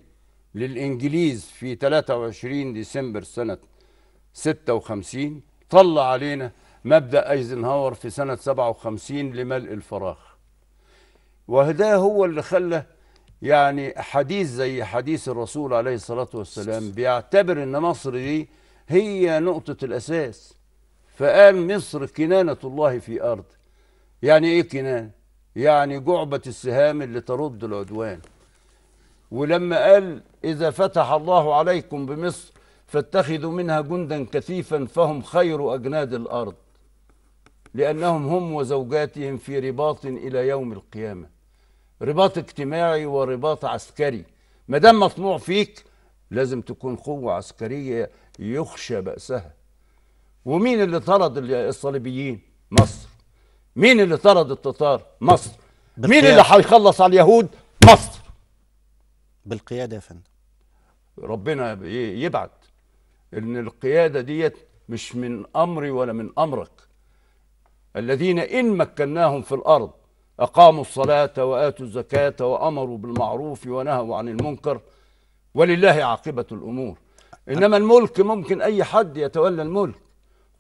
للانجليز في 23 ديسمبر سنه 56 طلع علينا مبدا ايزنهاور في سنه 57 لملء الفراغ وده هو اللي خلى يعني حديث زي حديث الرسول عليه الصلاه والسلام بيعتبر ان مصر دي هي نقطة الأساس فقال مصر كنانة الله في أرض يعني إيه كنانة؟ يعني جعبة السهام اللي ترد العدوان ولما قال إذا فتح الله عليكم بمصر فاتخذوا منها جندا كثيفا فهم خير أجناد الأرض لأنهم هم وزوجاتهم في رباط إلى يوم القيامة رباط اجتماعي ورباط عسكري ما دام مطموع فيك لازم تكون قوة عسكرية يخشى بأسها ومين اللي طرد الصليبيين مصر مين اللي طرد التتار مصر بالقيادة. مين اللي هيخلص على اليهود مصر بالقيادة يا فندم ربنا يبعت ان القيادة ديت مش من امري ولا من امرك الذين ان مكناهم في الارض اقاموا الصلاة واتوا الزكاة وامروا بالمعروف ونهوا عن المنكر ولله عاقبة الامور إنما الملك ممكن أي حد يتولى الملك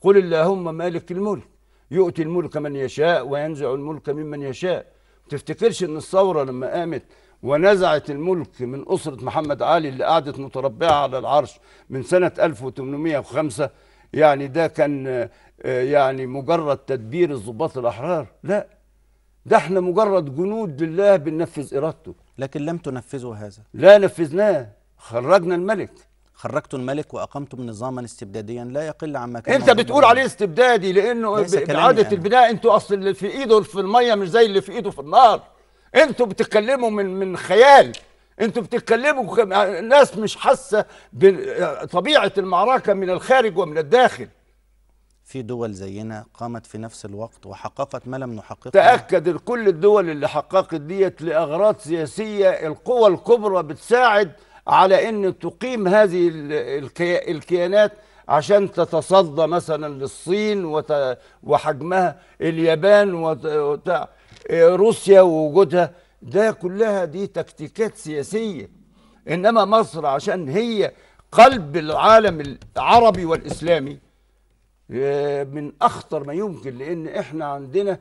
قل اللهم مالك الملك يؤتي الملك من يشاء وينزع الملك ممن يشاء تفتكرش إن الثورة لما قامت ونزعت الملك من أسرة محمد علي اللي قعدت متربعة على العرش من سنة 1805 يعني ده كان آه، يعني مجرد تدبير الضباط الأحرار لا ده احنا مجرد جنود لله بننفذ إرادته لكن لم تنفذوا هذا لا نفذناه خرجنا الملك خرجتوا الملك واقمتم نظاما استبداديا لا يقل عما كان انت بتقول عليه استبدادي لانه اعاده يعني. البناء انتوا اصل اللي في ايده في الميه مش زي اللي في ايده في النار انتوا بتتكلموا من من خيال انتوا بتتكلموا ناس مش حاسه بطبيعه المعركه من الخارج ومن الداخل في دول زينا قامت في نفس الوقت وحققت ما لم نحققه تأكد كل الدول اللي حققت ديت لأغراض سياسية القوى الكبرى بتساعد على ان تقيم هذه الكيانات عشان تتصدى مثلا للصين وحجمها اليابان وت... روسيا ووجودها ده كلها دي تكتيكات سياسية إنما مصر عشان هي قلب العالم العربي والإسلامي آه، من أخطر ما يمكن لأن إحنا عندنا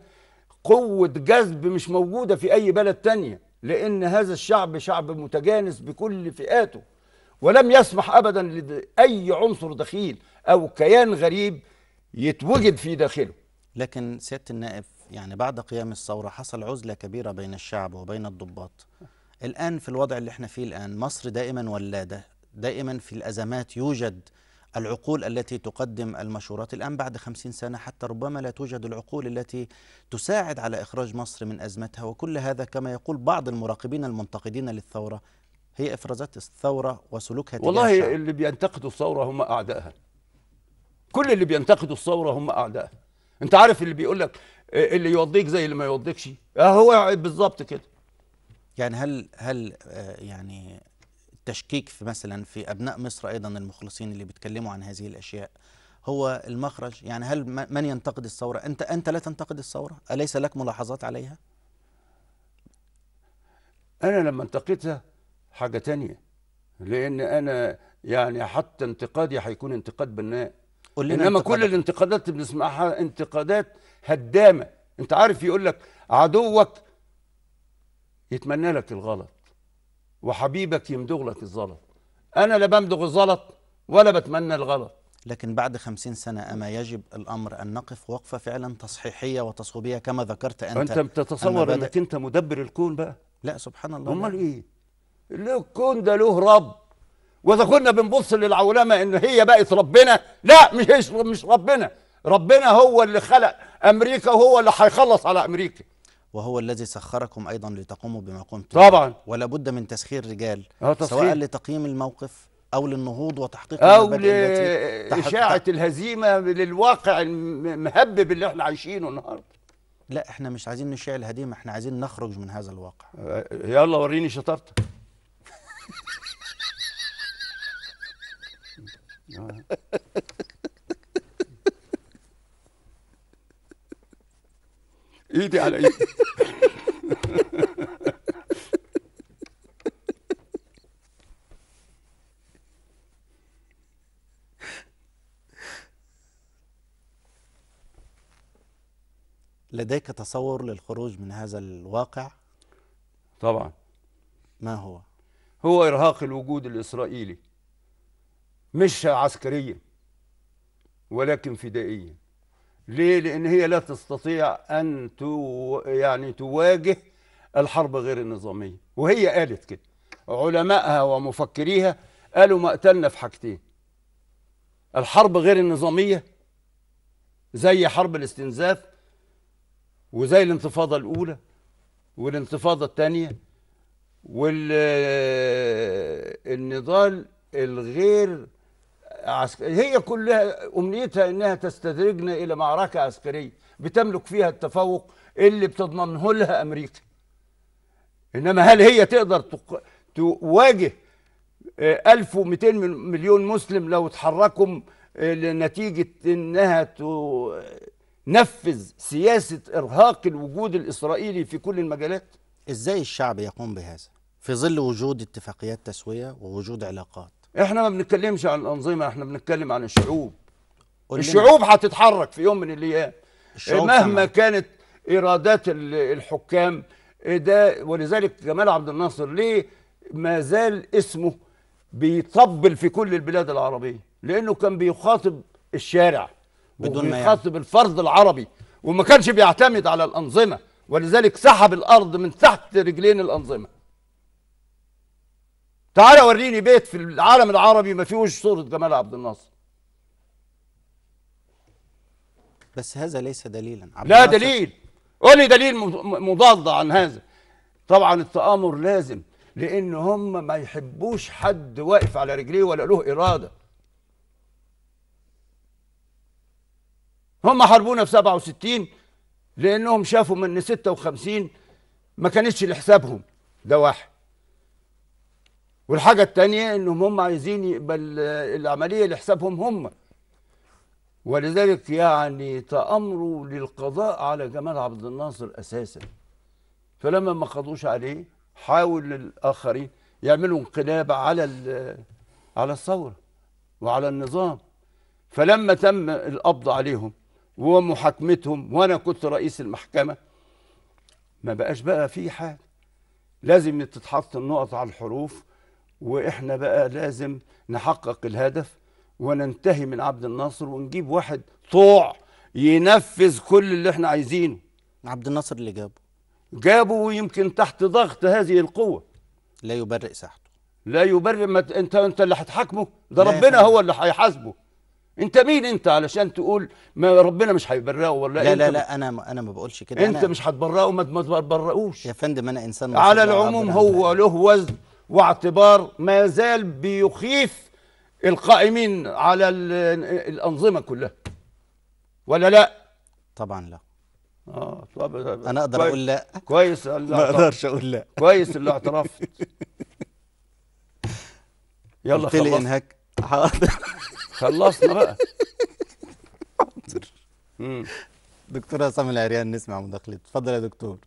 قوة جذب مش موجودة في أي بلد تانية لأن هذا الشعب شعب متجانس بكل فئاته ولم يسمح أبدا لأي عنصر دخيل أو كيان غريب يتوجد في داخله لكن سيادة النائب يعني بعد قيام الثورة حصل عزلة كبيرة بين الشعب وبين الضباط الآن في الوضع اللي احنا فيه الآن مصر دائما ولادة دائما في الأزمات يوجد العقول التي تقدم المشورات الآن بعد خمسين سنة حتى ربما لا توجد العقول التي تساعد على إخراج مصر من أزمتها وكل هذا كما يقول بعض المراقبين المنتقدين للثورة هي إفرازات الثورة وسلوكها والله الشعب. اللي بينتقدوا الثورة هم أعدائها كل اللي بينتقدوا الثورة هم أعدائها أنت عارف اللي بيقول لك اللي يوضيك زي اللي ما يوضيكش آه، هو بالظبط كده يعني هل هل آه، يعني التشكيك في مثلا في أبناء مصر أيضا المخلصين اللي بيتكلموا عن هذه الأشياء هو المخرج يعني هل من ينتقد الثورة أنت أنت لا تنتقد الثورة أليس لك ملاحظات عليها أنا لما انتقدتها حاجة تانية لأن أنا يعني حتى انتقادي هيكون انتقاد بناء قول لنا إنما كل الانتقادات اللي بنسمعها انتقادات هدامة أنت عارف يقول لك عدوك يتمنى لك الغلط وحبيبك يمدغ لك الزلط أنا لا بمدغ الزلط ولا بتمنى الغلط لكن بعد خمسين سنة أما يجب الأمر أن نقف وقفة فعلا تصحيحية وتصويبية كما ذكرت أنت أنت بتتصور أنك أنت مدبر الكون بقى لا سبحان الله أمال إيه الكون ده له رب وإذا كنا بنبص للعولمة إن هي بقت ربنا لا مش مش ربنا ربنا هو اللي خلق أمريكا وهو اللي هيخلص على أمريكا وهو الذي سخركم ايضا لتقوموا بما قمتم طبعا ولا بد من تسخير رجال أه تسخير. سواء لتقييم الموقف او للنهوض وتحقيق او لاشاعه الهزيمه للواقع المهبب اللي احنا عايشينه النهارده لا احنا مش عايزين نشيع الهزيمه احنا عايزين نخرج من هذا الواقع يلا وريني شطارتك ايدي على ايدي لديك تصور للخروج من هذا الواقع طبعا ما هو هو ارهاق الوجود الاسرائيلي مش عسكريا ولكن فدائيا ليه؟ لأن هي لا تستطيع أن تو يعني تواجه الحرب غير النظامية وهي قالت كده علمائها ومفكريها قالوا ما قتلنا في حاجتين الحرب غير النظامية زي حرب الاستنزاف وزي الانتفاضة الأولى والانتفاضة الثانية والنضال الغير هي كلها امنيتها انها تستدرجنا الى معركه عسكريه بتملك فيها التفوق اللي بتضمنه لها امريكا انما هل هي تقدر تواجه 1200 آه، مليون مسلم لو اتحركوا آه، لنتيجه انها تنفذ سياسه ارهاق الوجود الاسرائيلي في كل المجالات ازاي الشعب يقوم بهذا في ظل وجود اتفاقيات تسويه ووجود علاقات احنا ما بنتكلمش عن الانظمه احنا بنتكلم عن الشعوب الشعوب هتتحرك في يوم من الايام مهما سمع. كانت ايرادات الحكام ده ولذلك جمال عبد الناصر ليه ما زال اسمه بيطبل في كل البلاد العربيه لانه كان بيخاطب الشارع بدون ما يعني. الفرد العربي وما كانش بيعتمد على الانظمه ولذلك سحب الارض من تحت رجلين الانظمه تعالى وريني بيت في العالم العربي ما فيهوش صورة جمال عبد الناصر بس هذا ليس دليلا عبد لا دليل قول لي دليل مضاد عن هذا طبعا التآمر لازم لأن هم ما يحبوش حد واقف على رجليه ولا له إرادة هم حاربونا في 67 لأنهم شافوا من 56 ما كانتش لحسابهم ده واحد والحاجه الثانيه انهم هم عايزين يبقى آه، العمليه لحسابهم هم ولذلك يعني تامروا للقضاء على جمال عبد الناصر اساسا فلما ما قضوش عليه حاول الاخرين يعملوا انقلاب على آه، على الثوره وعلى النظام فلما تم القبض عليهم ومحاكمتهم وانا كنت رئيس المحكمه ما بقاش بقى في حاجه لازم تتحط النقط على الحروف واحنا بقى لازم نحقق الهدف وننتهي من عبد الناصر ونجيب واحد طوع ينفذ كل اللي احنا عايزينه عبد الناصر اللي جابه جابه ويمكن تحت ضغط هذه القوة لا يبرئ ساحته لا يبرئ ما انت انت اللي هتحاكمه ده ربنا هو اللي هيحاسبه انت مين انت علشان تقول ما ربنا مش هيبرئه ولا لا إيه؟ لا لا انا انا ما بقولش كده انت مش هتبرئه ما تبرئوش يا فندم انا انسان على العموم هو له وزن واعتبار ما زال بيخيف القائمين على الأنظمة كلها ولا لا طبعا لا اه طب انا اقدر اقول لا كويس ما اقدرش اقول لا كويس اللي اعترفت يلا قلت لي انهاك حاضر خلصنا بقى حاضر دكتور عصام العريان نسمع مداخلته اتفضل يا دكتور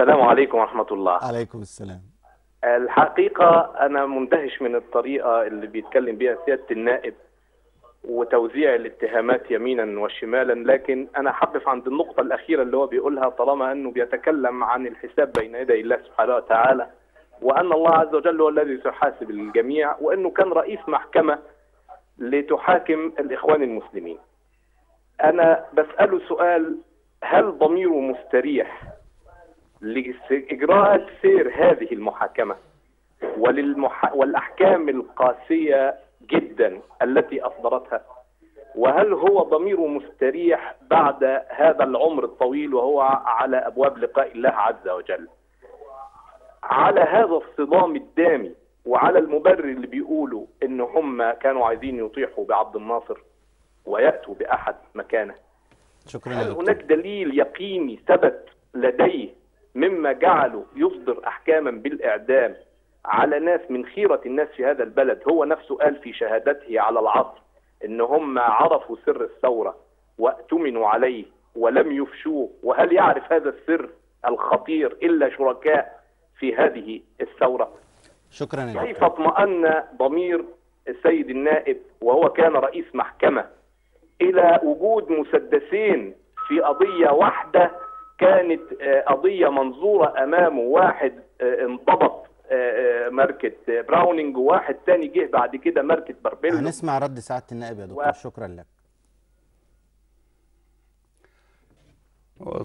السلام عليكم ورحمة الله عليكم السلام الحقيقة أنا مندهش من الطريقة اللي بيتكلم بها سيادة النائب وتوزيع الاتهامات يمينا وشمالا لكن أنا حبف عند النقطة الأخيرة اللي هو بيقولها طالما أنه بيتكلم عن الحساب بين يدي الله سبحانه وتعالى وأن الله عز وجل هو الذي سيحاسب الجميع وأنه كان رئيس محكمة لتحاكم الإخوان المسلمين أنا بسأله سؤال هل ضميره مستريح لإجراء سير هذه المحاكمة وللمح... والأحكام القاسية جدا التي أصدرتها وهل هو ضميره مستريح بعد هذا العمر الطويل وهو على أبواب لقاء الله عز وجل على هذا الصدام الدامي وعلى المبرر اللي بيقولوا ان هم كانوا عايزين يطيحوا بعبد الناصر وياتوا باحد مكانه شكرا هل هناك دليل يقيني ثبت لديه مما جعله يصدر احكاما بالاعدام على ناس من خيره الناس في هذا البلد هو نفسه قال في شهادته على العصر ان هم عرفوا سر الثوره وأتمنوا عليه ولم يفشوه وهل يعرف هذا السر الخطير إلا شركاء في هذه الثورة شكرا كيف اطمأن ضمير السيد النائب وهو كان رئيس محكمة إلى وجود مسدسين في قضية واحدة كانت آه، قضية منظورة أمامه واحد آه، انضبط آه، ماركة براونينج وواحد تاني جه بعد كده ماركة باربيلو هنسمع رد سعادة النائب يا دكتور و... شكرا لك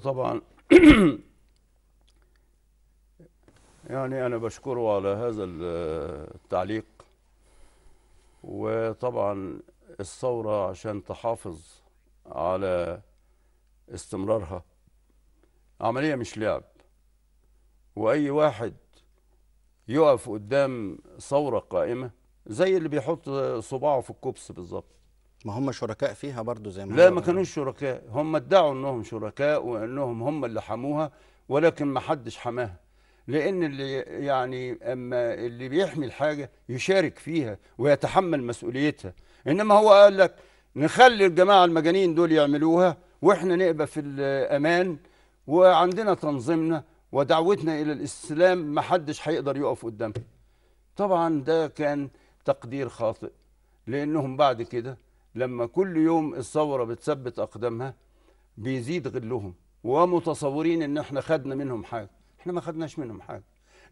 طبعا يعني أنا بشكره على هذا التعليق وطبعا الثورة عشان تحافظ على استمرارها عملية مش لعب وأي واحد يقف قدام ثورة قائمة زي اللي بيحط صباعه في الكبس بالظبط ما هم شركاء فيها برضو زي ما لا ما كانوش يعني. شركاء هم ادعوا انهم شركاء وانهم هم اللي حموها ولكن ما حدش حماها لان اللي يعني اما اللي بيحمي الحاجه يشارك فيها ويتحمل مسؤوليتها انما هو قال لك نخلي الجماعه المجانين دول يعملوها واحنا نبقى في الامان وعندنا تنظيمنا ودعوتنا إلى الإسلام حدش هيقدر يقف قدامها طبعا ده كان تقدير خاطئ لأنهم بعد كده لما كل يوم الثورة بتثبت أقدامها بيزيد غلهم ومتصورين إن احنا خدنا منهم حاجة احنا ما خدناش منهم حاجة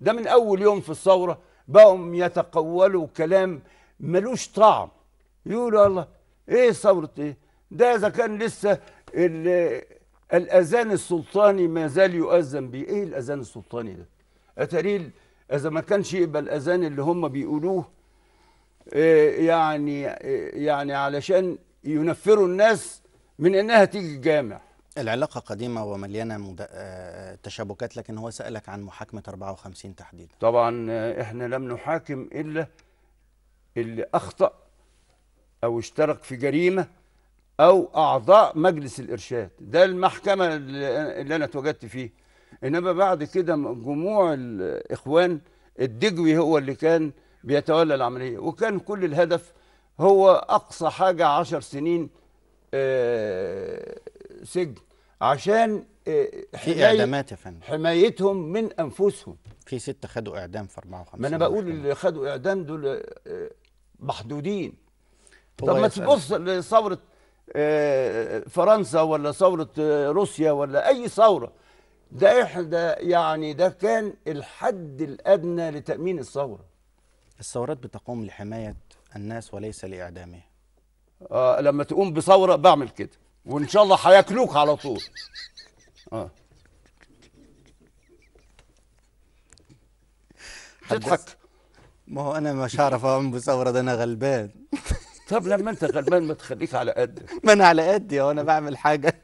ده من أول يوم في الثورة بقوا يتقولوا كلام ملوش طعم يقولوا الله ايه ثورة ايه ده إذا كان لسه الأذان السلطاني ما زال يؤذن بيه إيه الأذان السلطاني ده اتريل إذا ما كانش يبقى الأذان اللي هم بيقولوه آه، يعني آه، يعني علشان ينفروا الناس من إنها تيجي الجامع العلاقة قديمة ومليانة مد... آه، تشابكات لكن هو سألك عن محاكمة 54 تحديدا طبعا احنا لم نحاكم إلا اللي أخطأ أو اشترك في جريمة أو أعضاء مجلس الإرشاد ده المحكمة اللي أنا اتوجدت فيه إنما بعد كده جموع الإخوان الدجوي هو اللي كان بيتولى العملية وكان كل الهدف هو أقصى حاجة عشر سنين آه، سجن عشان آه، في اعدامات يا فندم حمايتهم من انفسهم في ستة خدوا اعدام في 54 ما انا بقول اللي خدوا اعدام دول آه، محدودين طب ما تبص لثوره آه، فرنسا ولا ثورة آه، روسيا ولا أي ثورة ده إحدى يعني ده كان الحد الأدنى لتأمين الثورة الثورات بتقوم لحماية الناس وليس لإعدامهم آه لما تقوم بثورة بعمل كده وإن شاء الله هياكلوك على طول آه تضحك ما هو أنا مش هعرف أقوم بثورة ده أنا غلبان طب لما انت غلبان ما تخليك على قد ما انا على قدي اهو انا بعمل حاجه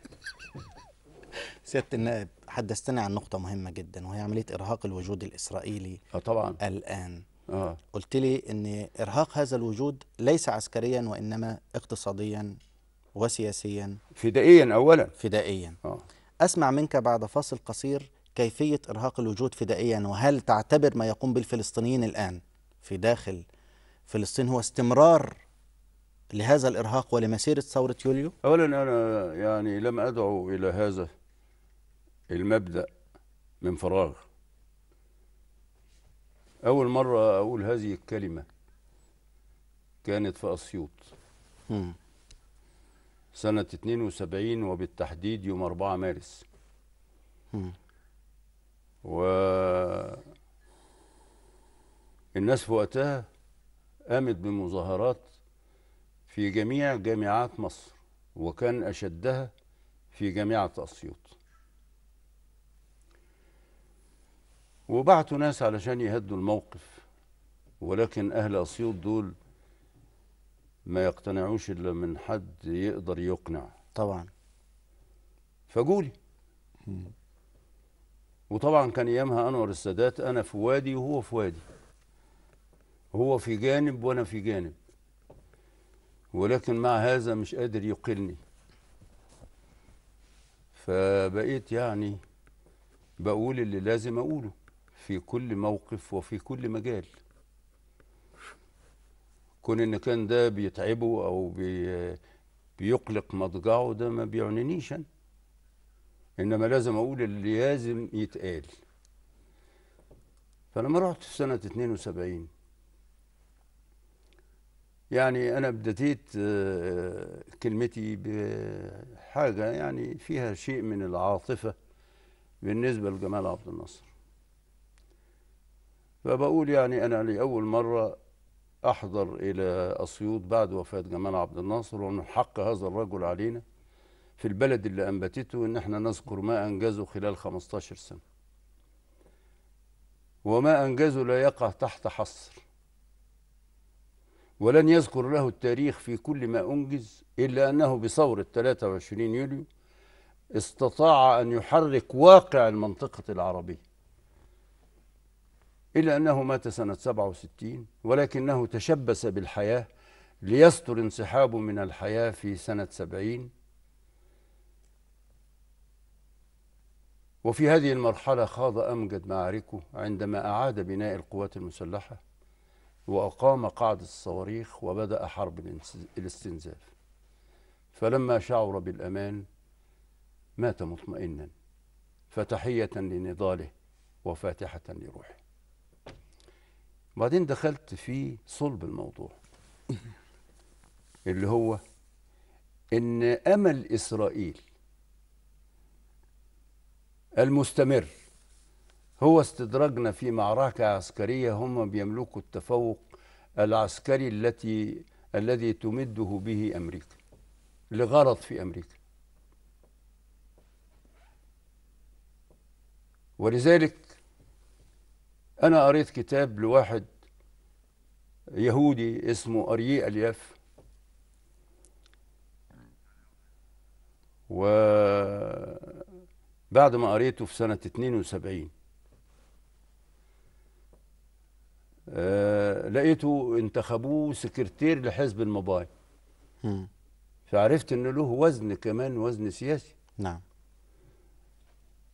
سياده النائب حدثتني عن نقطه مهمه جدا وهي عمليه ارهاق الوجود الاسرائيلي اه طبعا الان آه. قلت لي ان ارهاق هذا الوجود ليس عسكريا وانما اقتصاديا وسياسيا فدائيا اولا فدائيا آه. اسمع منك بعد فاصل قصير كيفيه ارهاق الوجود فدائيا وهل تعتبر ما يقوم بالفلسطينيين الان في داخل فلسطين هو استمرار لهذا الإرهاق ولمسيرة ثورة يوليو؟ أولا أنا يعني لم أدعو إلى هذا المبدأ من فراغ أول مرة أقول هذه الكلمة كانت في أسيوط سنة 72 وبالتحديد يوم 4 مارس و الناس في وقتها قامت بمظاهرات في جميع جامعات مصر وكان أشدها في جامعة أسيوط وبعتوا ناس علشان يهدوا الموقف ولكن أهل أسيوط دول ما يقتنعوش إلا من حد يقدر يقنع طبعا فقولي وطبعا كان ايامها انور السادات انا في وادي وهو في وادي هو في جانب وانا في جانب ولكن مع هذا مش قادر يقلني فبقيت يعني بقول اللي لازم أقوله في كل موقف وفي كل مجال كون إن كان ده بيتعبه أو بي بيقلق مضجعه ده ما بيعنينيش أنا إنما لازم أقول اللي لازم يتقال فلما رحت في سنة 72 يعني أنا ابتديت آه، كلمتي بحاجة يعني فيها شيء من العاطفة بالنسبة لجمال عبد الناصر فبقول يعني أنا لأول مرة أحضر إلى أسيوط بعد وفاة جمال عبد الناصر ومن حق هذا الرجل علينا في البلد اللي أنبتته إن إحنا نذكر ما أنجزه خلال 15 سنة وما أنجزه لا يقع تحت حصر ولن يذكر له التاريخ في كل ما أنجز إلا أنه بثورة 23 يوليو استطاع أن يحرك واقع المنطقة العربية إلا أنه مات سنة 67 ولكنه تشبث بالحياة ليستر انسحابه من الحياة في سنة 70 وفي هذه المرحلة خاض أمجد معاركه عندما أعاد بناء القوات المسلحة وأقام قعد الصواريخ وبدأ حرب الاستنزاف فلما شعر بالأمان مات مطمئنا فتحية لنضاله وفاتحة لروحه بعدين دخلت في صلب الموضوع اللي هو ان امل اسرائيل المستمر هو استدراجنا في معركة عسكرية هم بيملكوا التفوق العسكري التي الذي تمده به أمريكا لغرض في أمريكا ولذلك أنا قريت كتاب لواحد يهودي اسمه أريي ألياف وبعد ما قريته في سنة 72 آه، لقيته انتخبوه سكرتير لحزب المباي فعرفت ان له وزن كمان وزن سياسي نعم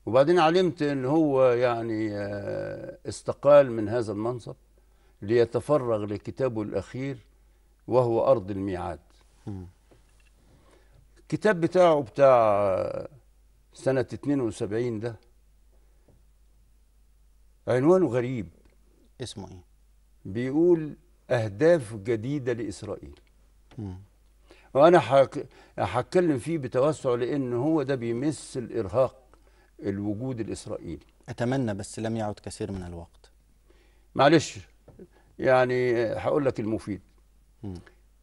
وبعدين علمت ان هو يعني آه، استقال من هذا المنصب ليتفرغ لكتابه الاخير وهو ارض الميعاد الكتاب بتاعه بتاع آه، سنة 72 ده عنوانه غريب اسمه ايه؟ بيقول اهداف جديده لاسرائيل م. وانا هتكلم فيه بتوسع لان هو ده بيمس الارهاق الوجود الاسرائيلي اتمنى بس لم يعد كثير من الوقت معلش يعني هقول لك المفيد م.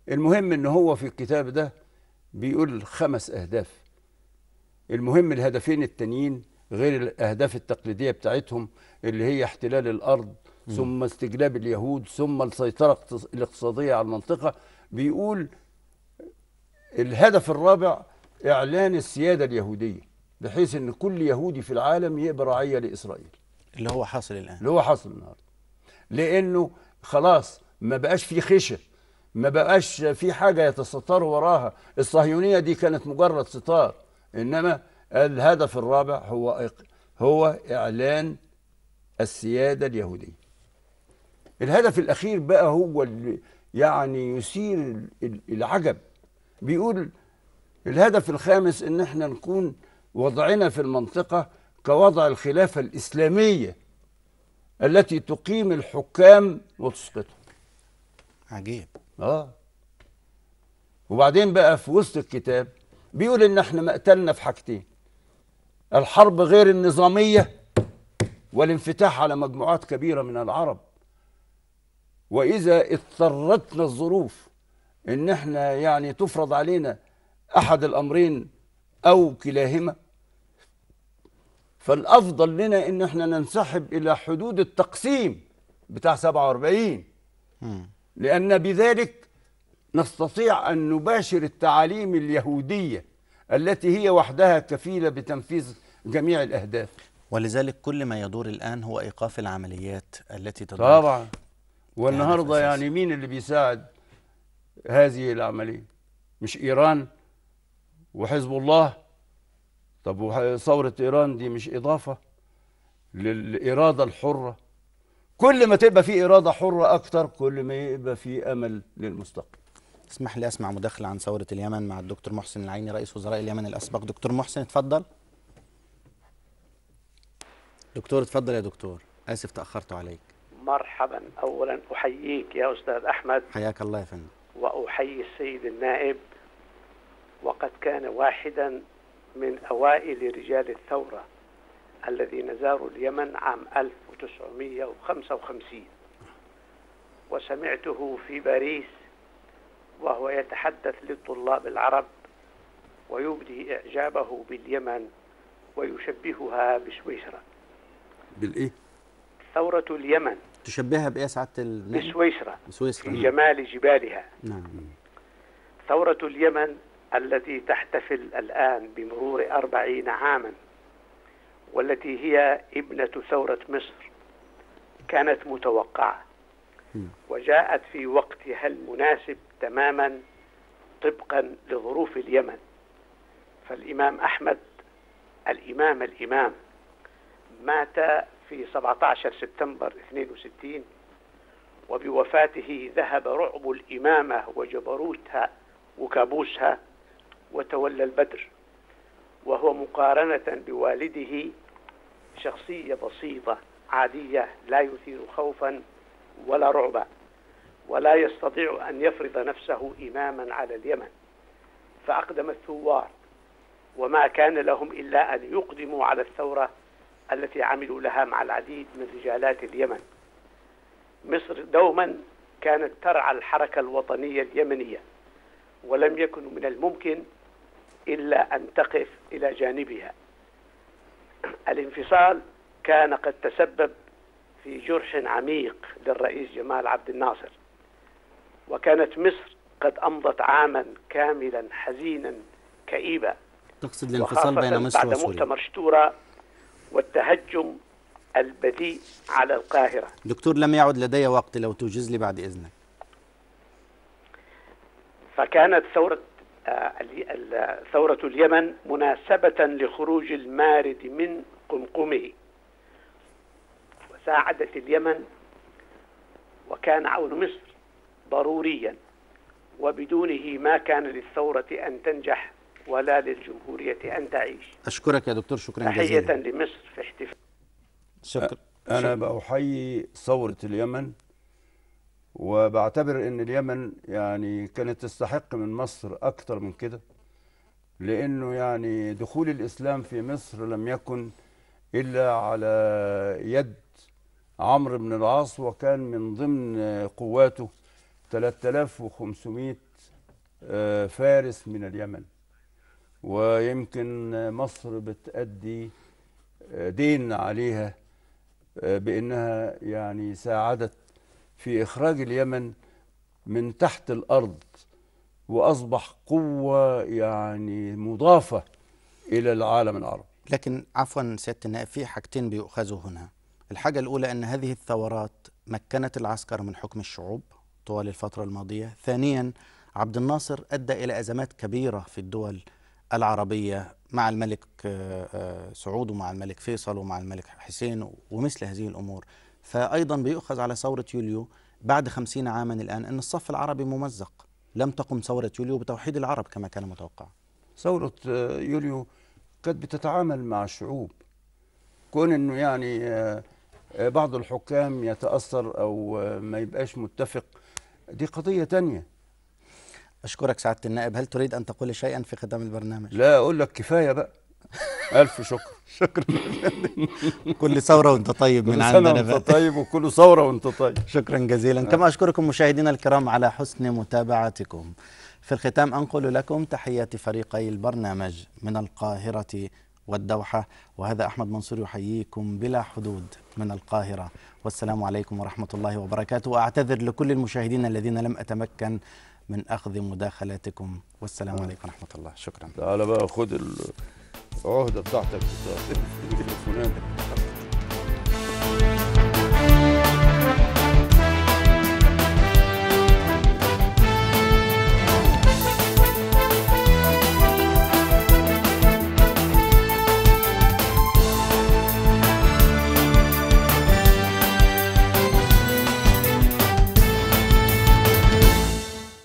المهم ان هو في الكتاب ده بيقول خمس اهداف المهم الهدفين التانيين غير الاهداف التقليديه بتاعتهم اللي هي احتلال الارض ثم استجلاب اليهود ثم السيطرة الاقتصادية على المنطقة بيقول الهدف الرابع إعلان السيادة اليهودية بحيث أن كل يهودي في العالم يبقى رعية لإسرائيل اللي هو حاصل الآن اللي هو حاصل النهارده لأنه خلاص ما بقاش في خشة ما بقاش في حاجة يتستر وراها الصهيونية دي كانت مجرد ستار إنما الهدف الرابع هو هو إعلان السيادة اليهودية الهدف الأخير بقى هو اللي يعني يثير العجب بيقول الهدف الخامس ان احنا نكون وضعنا في المنطقة كوضع الخلافة الإسلامية التي تقيم الحكام وتسقطهم عجيب اه وبعدين بقى في وسط الكتاب بيقول ان احنا مقتلنا في حاجتين الحرب غير النظامية والانفتاح على مجموعات كبيرة من العرب وإذا اضطرتنا الظروف إن إحنا يعني تفرض علينا أحد الأمرين أو كلاهما فالأفضل لنا إن إحنا ننسحب إلى حدود التقسيم بتاع 47 لأن بذلك نستطيع أن نباشر التعاليم اليهودية التي هي وحدها كفيلة بتنفيذ جميع الأهداف ولذلك كل ما يدور الآن هو إيقاف العمليات التي تدور طبعا والنهارده يعني مين اللي بيساعد هذه العمليه؟ مش ايران وحزب الله طب وثوره ايران دي مش اضافه للاراده الحره كل ما تبقى في اراده حره اكتر كل ما يبقى في امل للمستقبل اسمح لي اسمع مداخله عن ثوره اليمن مع الدكتور محسن العيني رئيس وزراء اليمن الاسبق دكتور محسن اتفضل دكتور اتفضل يا دكتور اسف تاخرت عليك مرحبا اولا احييك يا استاذ احمد حياك الله يا فندم واحيي السيد النائب وقد كان واحدا من اوائل رجال الثوره الذين زاروا اليمن عام 1955 وسمعته في باريس وهو يتحدث للطلاب العرب ويبدي إعجابه باليمن ويشبهها بسويسرا بالإيه؟ ثورة اليمن تشبهها بايه سعاده النائب؟ بسويسرا بسويسرا في جمال جبالها نعم،, نعم ثورة اليمن التي تحتفل الآن بمرور أربعين عاما والتي هي ابنة ثورة مصر كانت متوقعة وجاءت في وقتها المناسب تماما طبقا لظروف اليمن فالإمام أحمد الإمام الإمام مات في 17 سبتمبر 62 وبوفاته ذهب رعب الإمامة وجبروتها وكابوسها وتولى البدر وهو مقارنة بوالده شخصية بسيطة عادية لا يثير خوفا ولا رعبا ولا يستطيع أن يفرض نفسه إماما على اليمن فأقدم الثوار وما كان لهم إلا أن يقدموا على الثورة التي عملوا لها مع العديد من رجالات اليمن مصر دوما كانت ترعى الحركة الوطنية اليمنية ولم يكن من الممكن إلا أن تقف إلى جانبها الانفصال كان قد تسبب في جرح عميق للرئيس جمال عبد الناصر وكانت مصر قد أمضت عاما كاملا حزينا كئيبا تقصد الانفصال بين مصر وسوريا بعد مؤتمر شتورة والتهجم البذيء على القاهرة دكتور لم يعد لدي وقت لو توجز لي بعد إذنك فكانت ثورة آه، ثورة اليمن مناسبة لخروج المارد من قمقمه وساعدت اليمن وكان عون مصر ضروريا وبدونه ما كان للثورة أن تنجح ولا للجمهورية أن تعيش أشكرك يا دكتور شكرا جزيلا تحية لمصر في احتفال شكرا أنا بأحيي ثورة اليمن وبعتبر أن اليمن يعني كانت تستحق من مصر أكثر من كده لأنه يعني دخول الإسلام في مصر لم يكن إلا على يد عمرو بن العاص وكان من ضمن قواته 3500 آه، فارس من اليمن ويمكن مصر بتأدي آه، دين عليها آه، بأنها يعني ساعدت في إخراج اليمن من تحت الأرض وأصبح قوة يعني مضافة إلى العالم العربي لكن عفوا سيادة النائب في حاجتين بيؤخذوا هنا الحاجة الأولى أن هذه الثورات مكنت العسكر من حكم الشعوب طوال الفترة الماضية ثانيا عبد الناصر أدى إلى أزمات كبيرة في الدول العربية مع الملك آه، آه، سعود ومع الملك فيصل ومع الملك حسين ومثل هذه الأمور فأيضا بيؤخذ على ثورة يوليو بعد خمسين عاما الآن أن الصف العربي ممزق لم تقم ثورة يوليو بتوحيد العرب كما كان متوقع ثورة آه، يوليو كانت بتتعامل مع الشعوب كون أنه يعني بعض الحكام يتأثر أو ما يبقاش متفق دي قضية تانية أشكرك سعادة النائب هل تريد أن تقول شيئا في ختام البرنامج؟ لا أقول لك كفاية بقى ألف شكر شكرا كل ثورة وأنت طيب من عندنا كل ثوره وأنت طيب وكل ثورة وأنت طيب شكرا جزيلا كما أشكركم مشاهدينا الكرام على حسن متابعتكم في الختام أنقل لكم تحيات فريقي البرنامج من القاهرة والدوحة وهذا أحمد منصور يحييكم بلا حدود من القاهرة والسلام عليكم ورحمة الله وبركاته وأعتذر لكل المشاهدين الذين لم أتمكن من أخذ مداخلاتكم والسلام آه. عليكم ورحمة الله شكرا تعال بقى خد العهدة بتاعتك بتاعتك